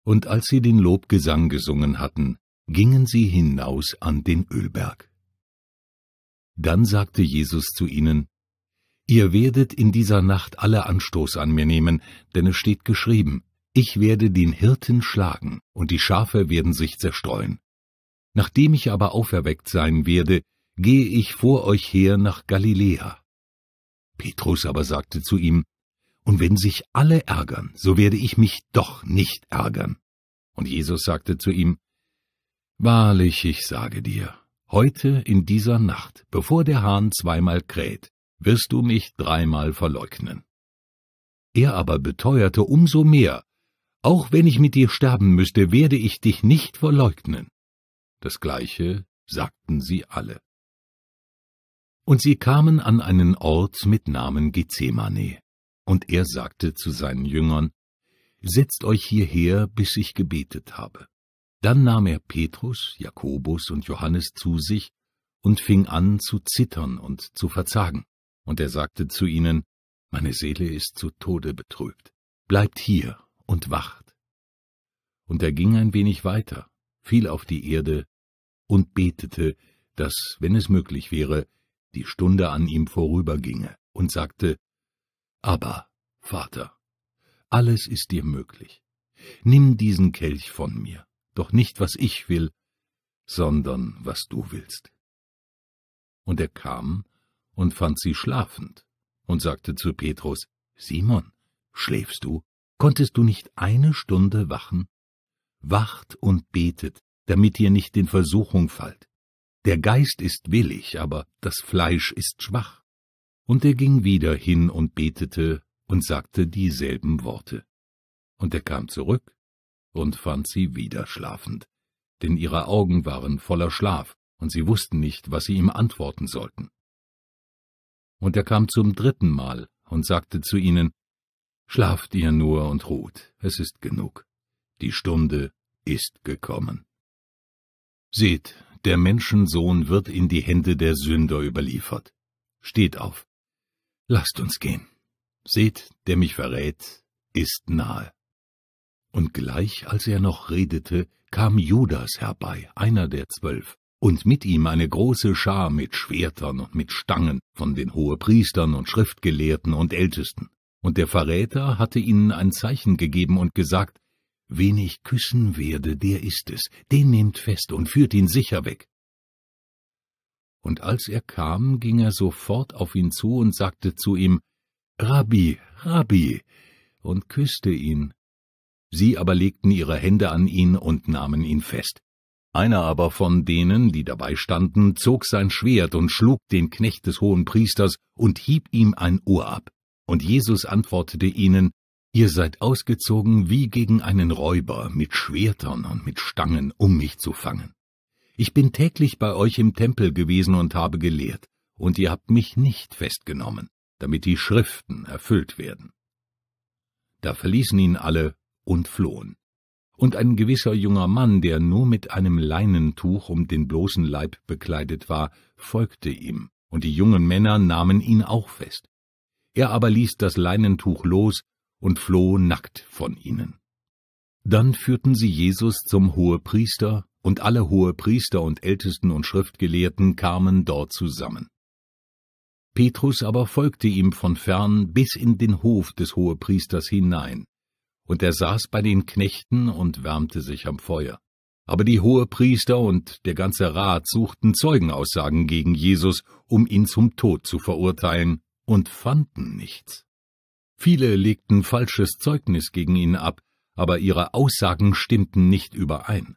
Und als sie den Lobgesang gesungen hatten, gingen sie hinaus an den Ölberg. Dann sagte Jesus zu ihnen, Ihr werdet in dieser Nacht alle Anstoß an mir nehmen, denn es steht geschrieben, ich werde den Hirten schlagen, und die Schafe werden sich zerstreuen. Nachdem ich aber auferweckt sein werde, gehe ich vor euch her nach Galiläa. Petrus aber sagte zu ihm, und wenn sich alle ärgern, so werde ich mich doch nicht ärgern. Und Jesus sagte zu ihm, Wahrlich, ich sage dir, heute in dieser Nacht, bevor der Hahn zweimal kräht, wirst du mich dreimal verleugnen. Er aber beteuerte umso mehr, auch wenn ich mit dir sterben müsste, werde ich dich nicht verleugnen. Das gleiche sagten sie alle. Und sie kamen an einen Ort mit Namen Gethsemane. Und er sagte zu seinen Jüngern, Setzt euch hierher, bis ich gebetet habe. Dann nahm er Petrus, Jakobus und Johannes zu sich und fing an zu zittern und zu verzagen. Und er sagte zu ihnen, Meine Seele ist zu Tode betrübt. Bleibt hier und wacht. Und er ging ein wenig weiter, fiel auf die Erde und betete, dass, wenn es möglich wäre, die Stunde an ihm vorüberginge, und sagte, aber, Vater, alles ist dir möglich. Nimm diesen Kelch von mir, doch nicht was ich will, sondern was du willst. Und er kam und fand sie schlafend und sagte zu Petrus, Simon, schläfst du? Konntest du nicht eine Stunde wachen? Wacht und betet, damit ihr nicht in Versuchung fallt. Der Geist ist willig, aber das Fleisch ist schwach. Und er ging wieder hin und betete und sagte dieselben Worte. Und er kam zurück und fand sie wieder schlafend, denn ihre Augen waren voller Schlaf, und sie wussten nicht, was sie ihm antworten sollten. Und er kam zum dritten Mal und sagte zu ihnen, Schlaft ihr nur und ruht, es ist genug. Die Stunde ist gekommen. Seht, der Menschensohn wird in die Hände der Sünder überliefert. Steht auf, Lasst uns gehen. Seht, der mich verrät, ist nahe. Und gleich als er noch redete, kam Judas herbei, einer der zwölf, und mit ihm eine große Schar mit Schwertern und mit Stangen von den Hohepriestern und Schriftgelehrten und Ältesten. Und der Verräter hatte ihnen ein Zeichen gegeben und gesagt, Wen ich küssen werde, der ist es, den nehmt fest und führt ihn sicher weg und als er kam, ging er sofort auf ihn zu und sagte zu ihm, Rabbi, Rabbi, und küßte ihn. Sie aber legten ihre Hände an ihn und nahmen ihn fest. Einer aber von denen, die dabei standen, zog sein Schwert und schlug den Knecht des hohen Priesters und hieb ihm ein Ohr ab. Und Jesus antwortete ihnen, Ihr seid ausgezogen wie gegen einen Räuber mit Schwertern und mit Stangen, um mich zu fangen. Ich bin täglich bei euch im Tempel gewesen und habe gelehrt, und ihr habt mich nicht festgenommen, damit die Schriften erfüllt werden. Da verließen ihn alle und flohen. Und ein gewisser junger Mann, der nur mit einem Leinentuch um den bloßen Leib bekleidet war, folgte ihm, und die jungen Männer nahmen ihn auch fest. Er aber ließ das Leinentuch los und floh nackt von ihnen. Dann führten sie Jesus zum Hohepriester und alle Hohepriester und Ältesten und Schriftgelehrten kamen dort zusammen. Petrus aber folgte ihm von fern bis in den Hof des Hohepriesters hinein, und er saß bei den Knechten und wärmte sich am Feuer. Aber die Hohepriester und der ganze Rat suchten Zeugenaussagen gegen Jesus, um ihn zum Tod zu verurteilen, und fanden nichts. Viele legten falsches Zeugnis gegen ihn ab, aber ihre Aussagen stimmten nicht überein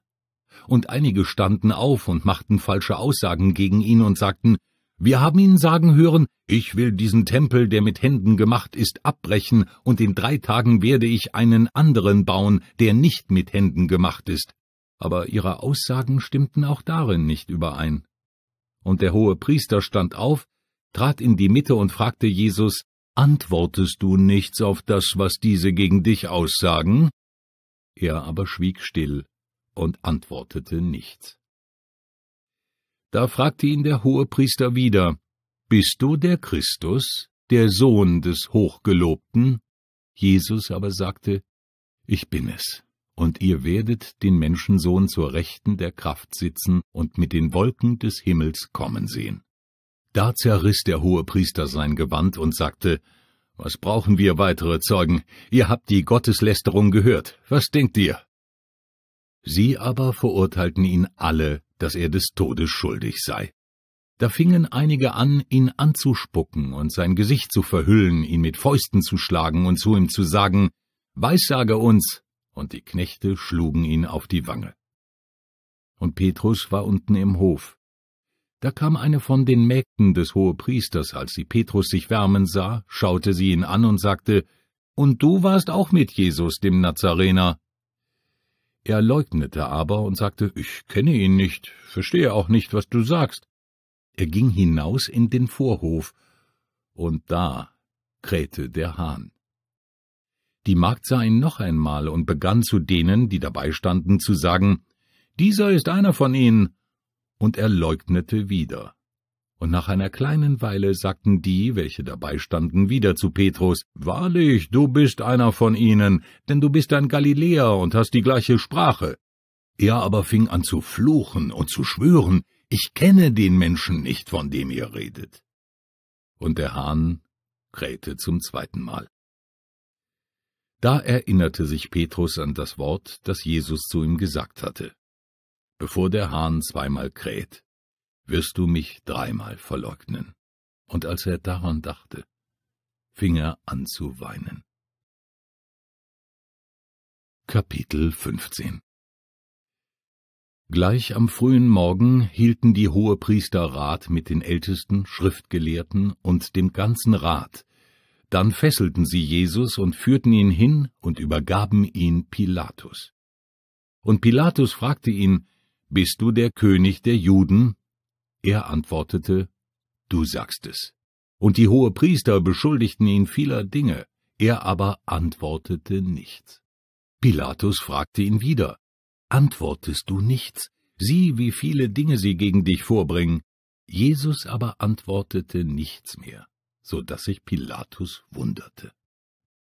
und einige standen auf und machten falsche Aussagen gegen ihn und sagten, wir haben ihn sagen hören, ich will diesen Tempel, der mit Händen gemacht ist, abbrechen, und in drei Tagen werde ich einen anderen bauen, der nicht mit Händen gemacht ist. Aber ihre Aussagen stimmten auch darin nicht überein. Und der hohe Priester stand auf, trat in die Mitte und fragte Jesus, Antwortest du nichts auf das, was diese gegen dich aussagen? Er aber schwieg still und antwortete nichts. Da fragte ihn der Hohepriester wieder, Bist du der Christus, der Sohn des Hochgelobten? Jesus aber sagte, Ich bin es, und ihr werdet den Menschensohn zur Rechten der Kraft sitzen und mit den Wolken des Himmels kommen sehen. Da zerriss der Hohepriester sein Gewand und sagte, Was brauchen wir weitere Zeugen? Ihr habt die Gotteslästerung gehört. Was denkt ihr? Sie aber verurteilten ihn alle, dass er des Todes schuldig sei. Da fingen einige an, ihn anzuspucken und sein Gesicht zu verhüllen, ihn mit Fäusten zu schlagen und zu ihm zu sagen, Weissage uns! Und die Knechte schlugen ihn auf die Wange. Und Petrus war unten im Hof. Da kam eine von den Mägden des Hohepriesters, als sie Petrus sich wärmen sah, schaute sie ihn an und sagte, Und du warst auch mit Jesus, dem Nazarener. Er leugnete aber und sagte, ich kenne ihn nicht, verstehe auch nicht, was du sagst. Er ging hinaus in den Vorhof, und da krähte der Hahn. Die Magd sah ihn noch einmal und begann zu denen, die dabei standen, zu sagen, Dieser ist einer von ihnen, und er leugnete wieder und nach einer kleinen Weile sagten die, welche dabei standen, wieder zu Petrus, Wahrlich, du bist einer von ihnen, denn du bist ein Galiläer und hast die gleiche Sprache. Er aber fing an zu fluchen und zu schwören, ich kenne den Menschen nicht, von dem ihr redet. Und der Hahn krähte zum zweiten Mal. Da erinnerte sich Petrus an das Wort, das Jesus zu ihm gesagt hatte. Bevor der Hahn zweimal kräht, wirst du mich dreimal verleugnen. Und als er daran dachte, fing er an zu weinen. Kapitel 15 Gleich am frühen Morgen hielten die Hohepriester Rat mit den Ältesten, Schriftgelehrten und dem ganzen Rat. Dann fesselten sie Jesus und führten ihn hin und übergaben ihn Pilatus. Und Pilatus fragte ihn, Bist du der König der Juden? Er antwortete, Du sagst es. Und die Hohepriester beschuldigten ihn vieler Dinge, er aber antwortete nichts. Pilatus fragte ihn wieder, Antwortest du nichts? Sieh, wie viele Dinge sie gegen dich vorbringen. Jesus aber antwortete nichts mehr, so daß sich Pilatus wunderte.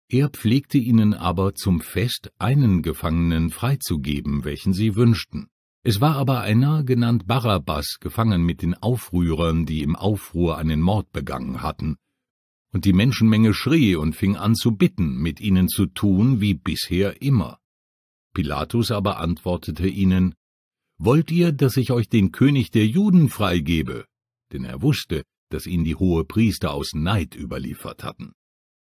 Er pflegte ihnen aber zum Fest einen Gefangenen freizugeben, welchen sie wünschten. Es war aber einer, genannt Barabbas, gefangen mit den Aufrührern, die im Aufruhr einen Mord begangen hatten. Und die Menschenmenge schrie und fing an zu bitten, mit ihnen zu tun wie bisher immer. Pilatus aber antwortete ihnen, Wollt ihr, dass ich euch den König der Juden freigebe? Denn er wusste, dass ihn die Hohepriester aus Neid überliefert hatten.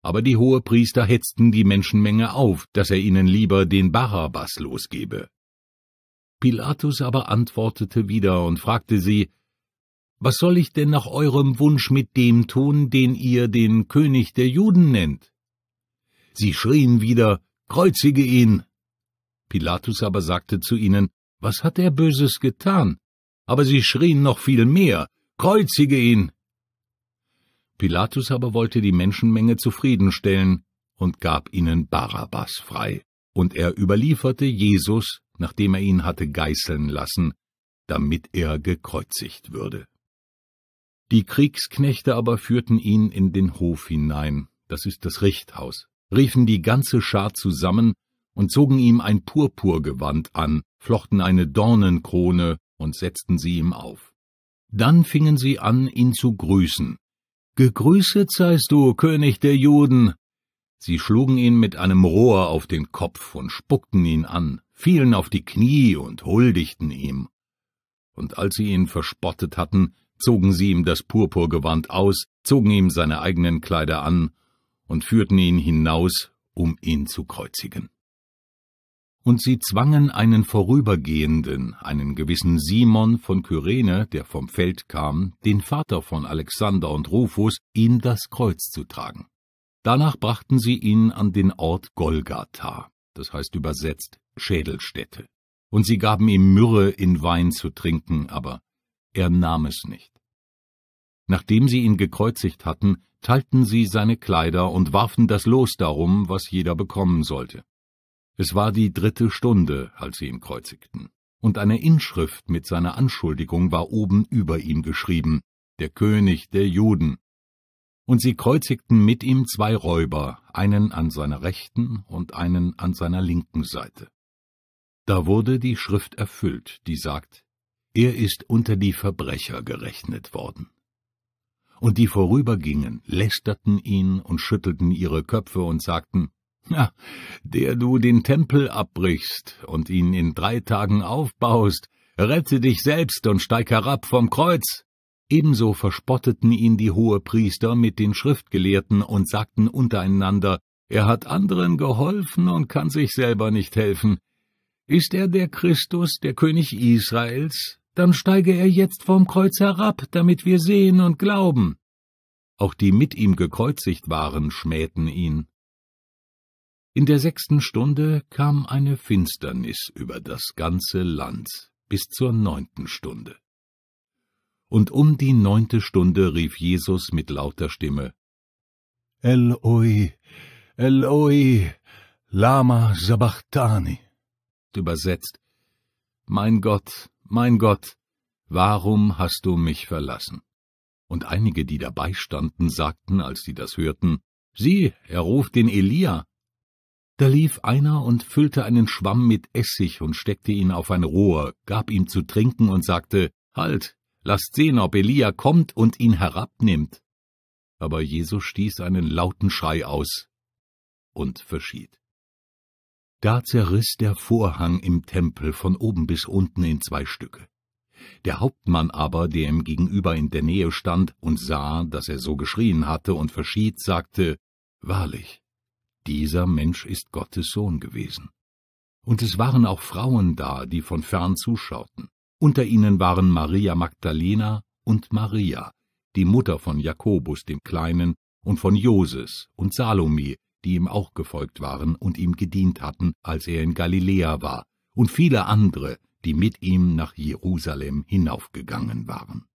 Aber die Hohepriester hetzten die Menschenmenge auf, dass er ihnen lieber den Barabbas losgebe. Pilatus aber antwortete wieder und fragte sie, Was soll ich denn nach eurem Wunsch mit dem tun, den ihr den König der Juden nennt? Sie schrien wieder, Kreuzige ihn! Pilatus aber sagte zu ihnen, Was hat er Böses getan? Aber sie schrien noch viel mehr, Kreuzige ihn! Pilatus aber wollte die Menschenmenge zufriedenstellen und gab ihnen Barabbas frei, und er überlieferte Jesus nachdem er ihn hatte geißeln lassen, damit er gekreuzigt würde. Die Kriegsknechte aber führten ihn in den Hof hinein, das ist das Richthaus, riefen die ganze Schar zusammen und zogen ihm ein Purpurgewand an, flochten eine Dornenkrone und setzten sie ihm auf. Dann fingen sie an, ihn zu grüßen. Gegrüßet seist du, König der Juden! Sie schlugen ihn mit einem Rohr auf den Kopf und spuckten ihn an fielen auf die Knie und huldigten ihm. Und als sie ihn verspottet hatten, zogen sie ihm das Purpurgewand aus, zogen ihm seine eigenen Kleider an und führten ihn hinaus, um ihn zu kreuzigen. Und sie zwangen einen Vorübergehenden, einen gewissen Simon von Kyrene, der vom Feld kam, den Vater von Alexander und Rufus, ihm das Kreuz zu tragen. Danach brachten sie ihn an den Ort Golgatha, das heißt übersetzt Schädelstätte. Und sie gaben ihm Myrrhe in Wein zu trinken, aber er nahm es nicht. Nachdem sie ihn gekreuzigt hatten, teilten sie seine Kleider und warfen das Los darum, was jeder bekommen sollte. Es war die dritte Stunde, als sie ihn kreuzigten, und eine Inschrift mit seiner Anschuldigung war oben über ihm geschrieben, der König der Juden. Und sie kreuzigten mit ihm zwei Räuber, einen an seiner rechten und einen an seiner linken Seite. Da wurde die Schrift erfüllt, die sagt, er ist unter die Verbrecher gerechnet worden. Und die vorübergingen, lästerten ihn und schüttelten ihre Köpfe und sagten, Na, der du den Tempel abbrichst und ihn in drei Tagen aufbaust, rette dich selbst und steig herab vom Kreuz. Ebenso verspotteten ihn die Hohepriester mit den Schriftgelehrten und sagten untereinander, er hat anderen geholfen und kann sich selber nicht helfen, ist er der Christus, der König Israels, dann steige er jetzt vom Kreuz herab, damit wir sehen und glauben. Auch die mit ihm gekreuzigt waren, schmähten ihn. In der sechsten Stunde kam eine Finsternis über das ganze Land bis zur neunten Stunde. Und um die neunte Stunde rief Jesus mit lauter Stimme, Eloi, Eloi, Lama Sabachthani übersetzt. Mein Gott, mein Gott, warum hast du mich verlassen? Und einige, die dabei standen, sagten, als sie das hörten, Sieh, er ruft den Elia. Da lief einer und füllte einen Schwamm mit Essig und steckte ihn auf ein Rohr, gab ihm zu trinken und sagte, Halt, lasst sehen, ob Elia kommt und ihn herabnimmt. Aber Jesus stieß einen lauten Schrei aus und verschied. Da zerriss der Vorhang im Tempel von oben bis unten in zwei Stücke. Der Hauptmann aber, der ihm gegenüber in der Nähe stand und sah, dass er so geschrien hatte und verschied, sagte, Wahrlich, dieser Mensch ist Gottes Sohn gewesen. Und es waren auch Frauen da, die von fern zuschauten. Unter ihnen waren Maria Magdalena und Maria, die Mutter von Jakobus dem Kleinen und von Joses und Salome die ihm auch gefolgt waren und ihm gedient hatten, als er in Galiläa war, und viele andere, die mit ihm nach Jerusalem hinaufgegangen waren.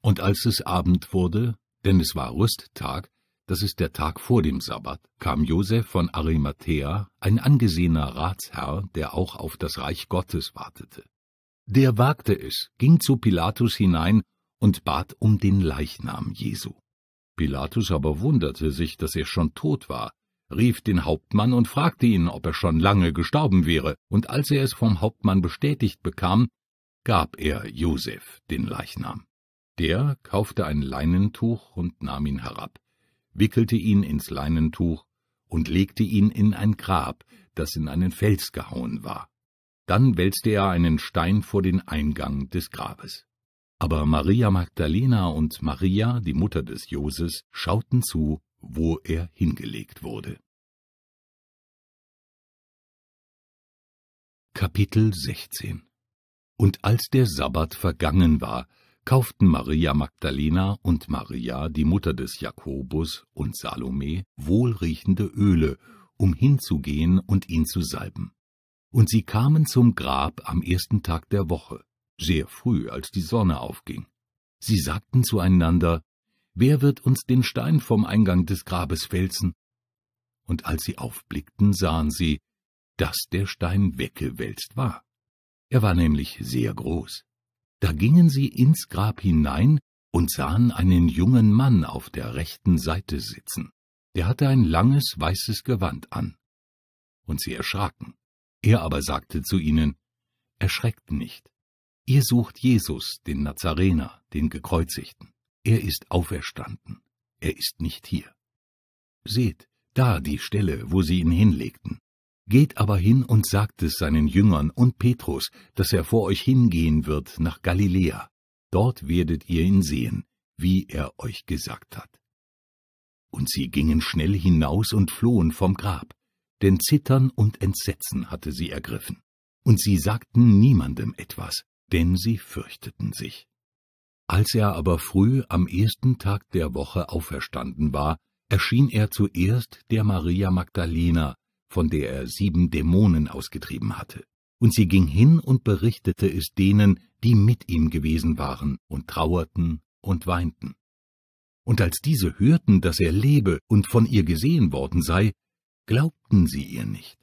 Und als es Abend wurde, denn es war Rüsttag, das ist der Tag vor dem Sabbat, kam Josef von Arimathea, ein angesehener Ratsherr, der auch auf das Reich Gottes wartete. Der wagte es, ging zu Pilatus hinein und bat um den Leichnam Jesu. Pilatus aber wunderte sich, dass er schon tot war, rief den Hauptmann und fragte ihn, ob er schon lange gestorben wäre, und als er es vom Hauptmann bestätigt bekam, gab er Josef den Leichnam. Der kaufte ein Leinentuch und nahm ihn herab, wickelte ihn ins Leinentuch und legte ihn in ein Grab, das in einen Fels gehauen war. Dann wälzte er einen Stein vor den Eingang des Grabes. Aber Maria Magdalena und Maria, die Mutter des Joses, schauten zu wo er hingelegt wurde. Kapitel 16 Und als der Sabbat vergangen war, kauften Maria Magdalena und Maria, die Mutter des Jakobus und Salome, wohlriechende Öle, um hinzugehen und ihn zu salben. Und sie kamen zum Grab am ersten Tag der Woche, sehr früh, als die Sonne aufging. Sie sagten zueinander, Wer wird uns den Stein vom Eingang des Grabes wälzen? Und als sie aufblickten, sahen sie, dass der Stein weggewälzt war. Er war nämlich sehr groß. Da gingen sie ins Grab hinein und sahen einen jungen Mann auf der rechten Seite sitzen. Der hatte ein langes weißes Gewand an. Und sie erschraken. Er aber sagte zu ihnen, Erschreckt nicht. Ihr sucht Jesus, den Nazarener, den Gekreuzigten. Er ist auferstanden, er ist nicht hier. Seht, da die Stelle, wo sie ihn hinlegten. Geht aber hin und sagt es seinen Jüngern und Petrus, dass er vor euch hingehen wird nach Galiläa. Dort werdet ihr ihn sehen, wie er euch gesagt hat. Und sie gingen schnell hinaus und flohen vom Grab, denn Zittern und Entsetzen hatte sie ergriffen. Und sie sagten niemandem etwas, denn sie fürchteten sich. Als er aber früh am ersten Tag der Woche auferstanden war, erschien er zuerst der Maria Magdalena, von der er sieben Dämonen ausgetrieben hatte. Und sie ging hin und berichtete es denen, die mit ihm gewesen waren, und trauerten und weinten. Und als diese hörten, dass er lebe und von ihr gesehen worden sei, glaubten sie ihr nicht.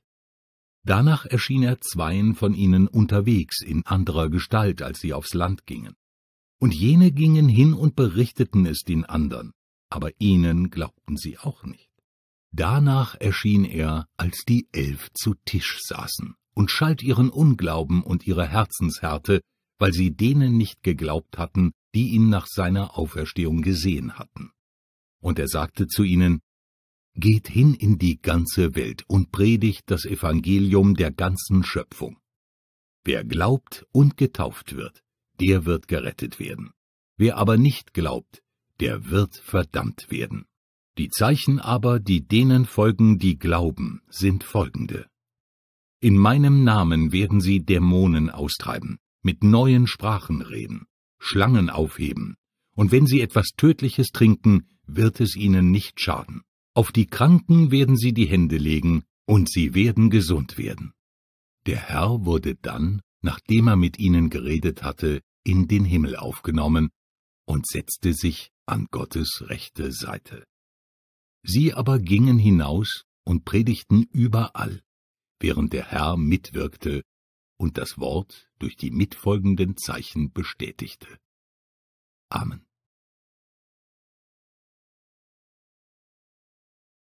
Danach erschien er zweien von ihnen unterwegs in anderer Gestalt, als sie aufs Land gingen. Und jene gingen hin und berichteten es den andern, aber ihnen glaubten sie auch nicht. Danach erschien er, als die Elf zu Tisch saßen, und schalt ihren Unglauben und ihre Herzenshärte, weil sie denen nicht geglaubt hatten, die ihn nach seiner Auferstehung gesehen hatten. Und er sagte zu ihnen, Geht hin in die ganze Welt und predigt das Evangelium der ganzen Schöpfung. Wer glaubt und getauft wird, der wird gerettet werden. Wer aber nicht glaubt, der wird verdammt werden. Die Zeichen aber, die denen folgen, die glauben, sind folgende. In meinem Namen werden sie Dämonen austreiben, mit neuen Sprachen reden, Schlangen aufheben, und wenn sie etwas Tödliches trinken, wird es ihnen nicht schaden. Auf die Kranken werden sie die Hände legen, und sie werden gesund werden. Der Herr wurde dann, nachdem er mit ihnen geredet hatte, in den Himmel aufgenommen und setzte sich an Gottes rechte Seite. Sie aber gingen hinaus und predigten überall, während der Herr mitwirkte und das Wort durch die mitfolgenden Zeichen bestätigte. Amen.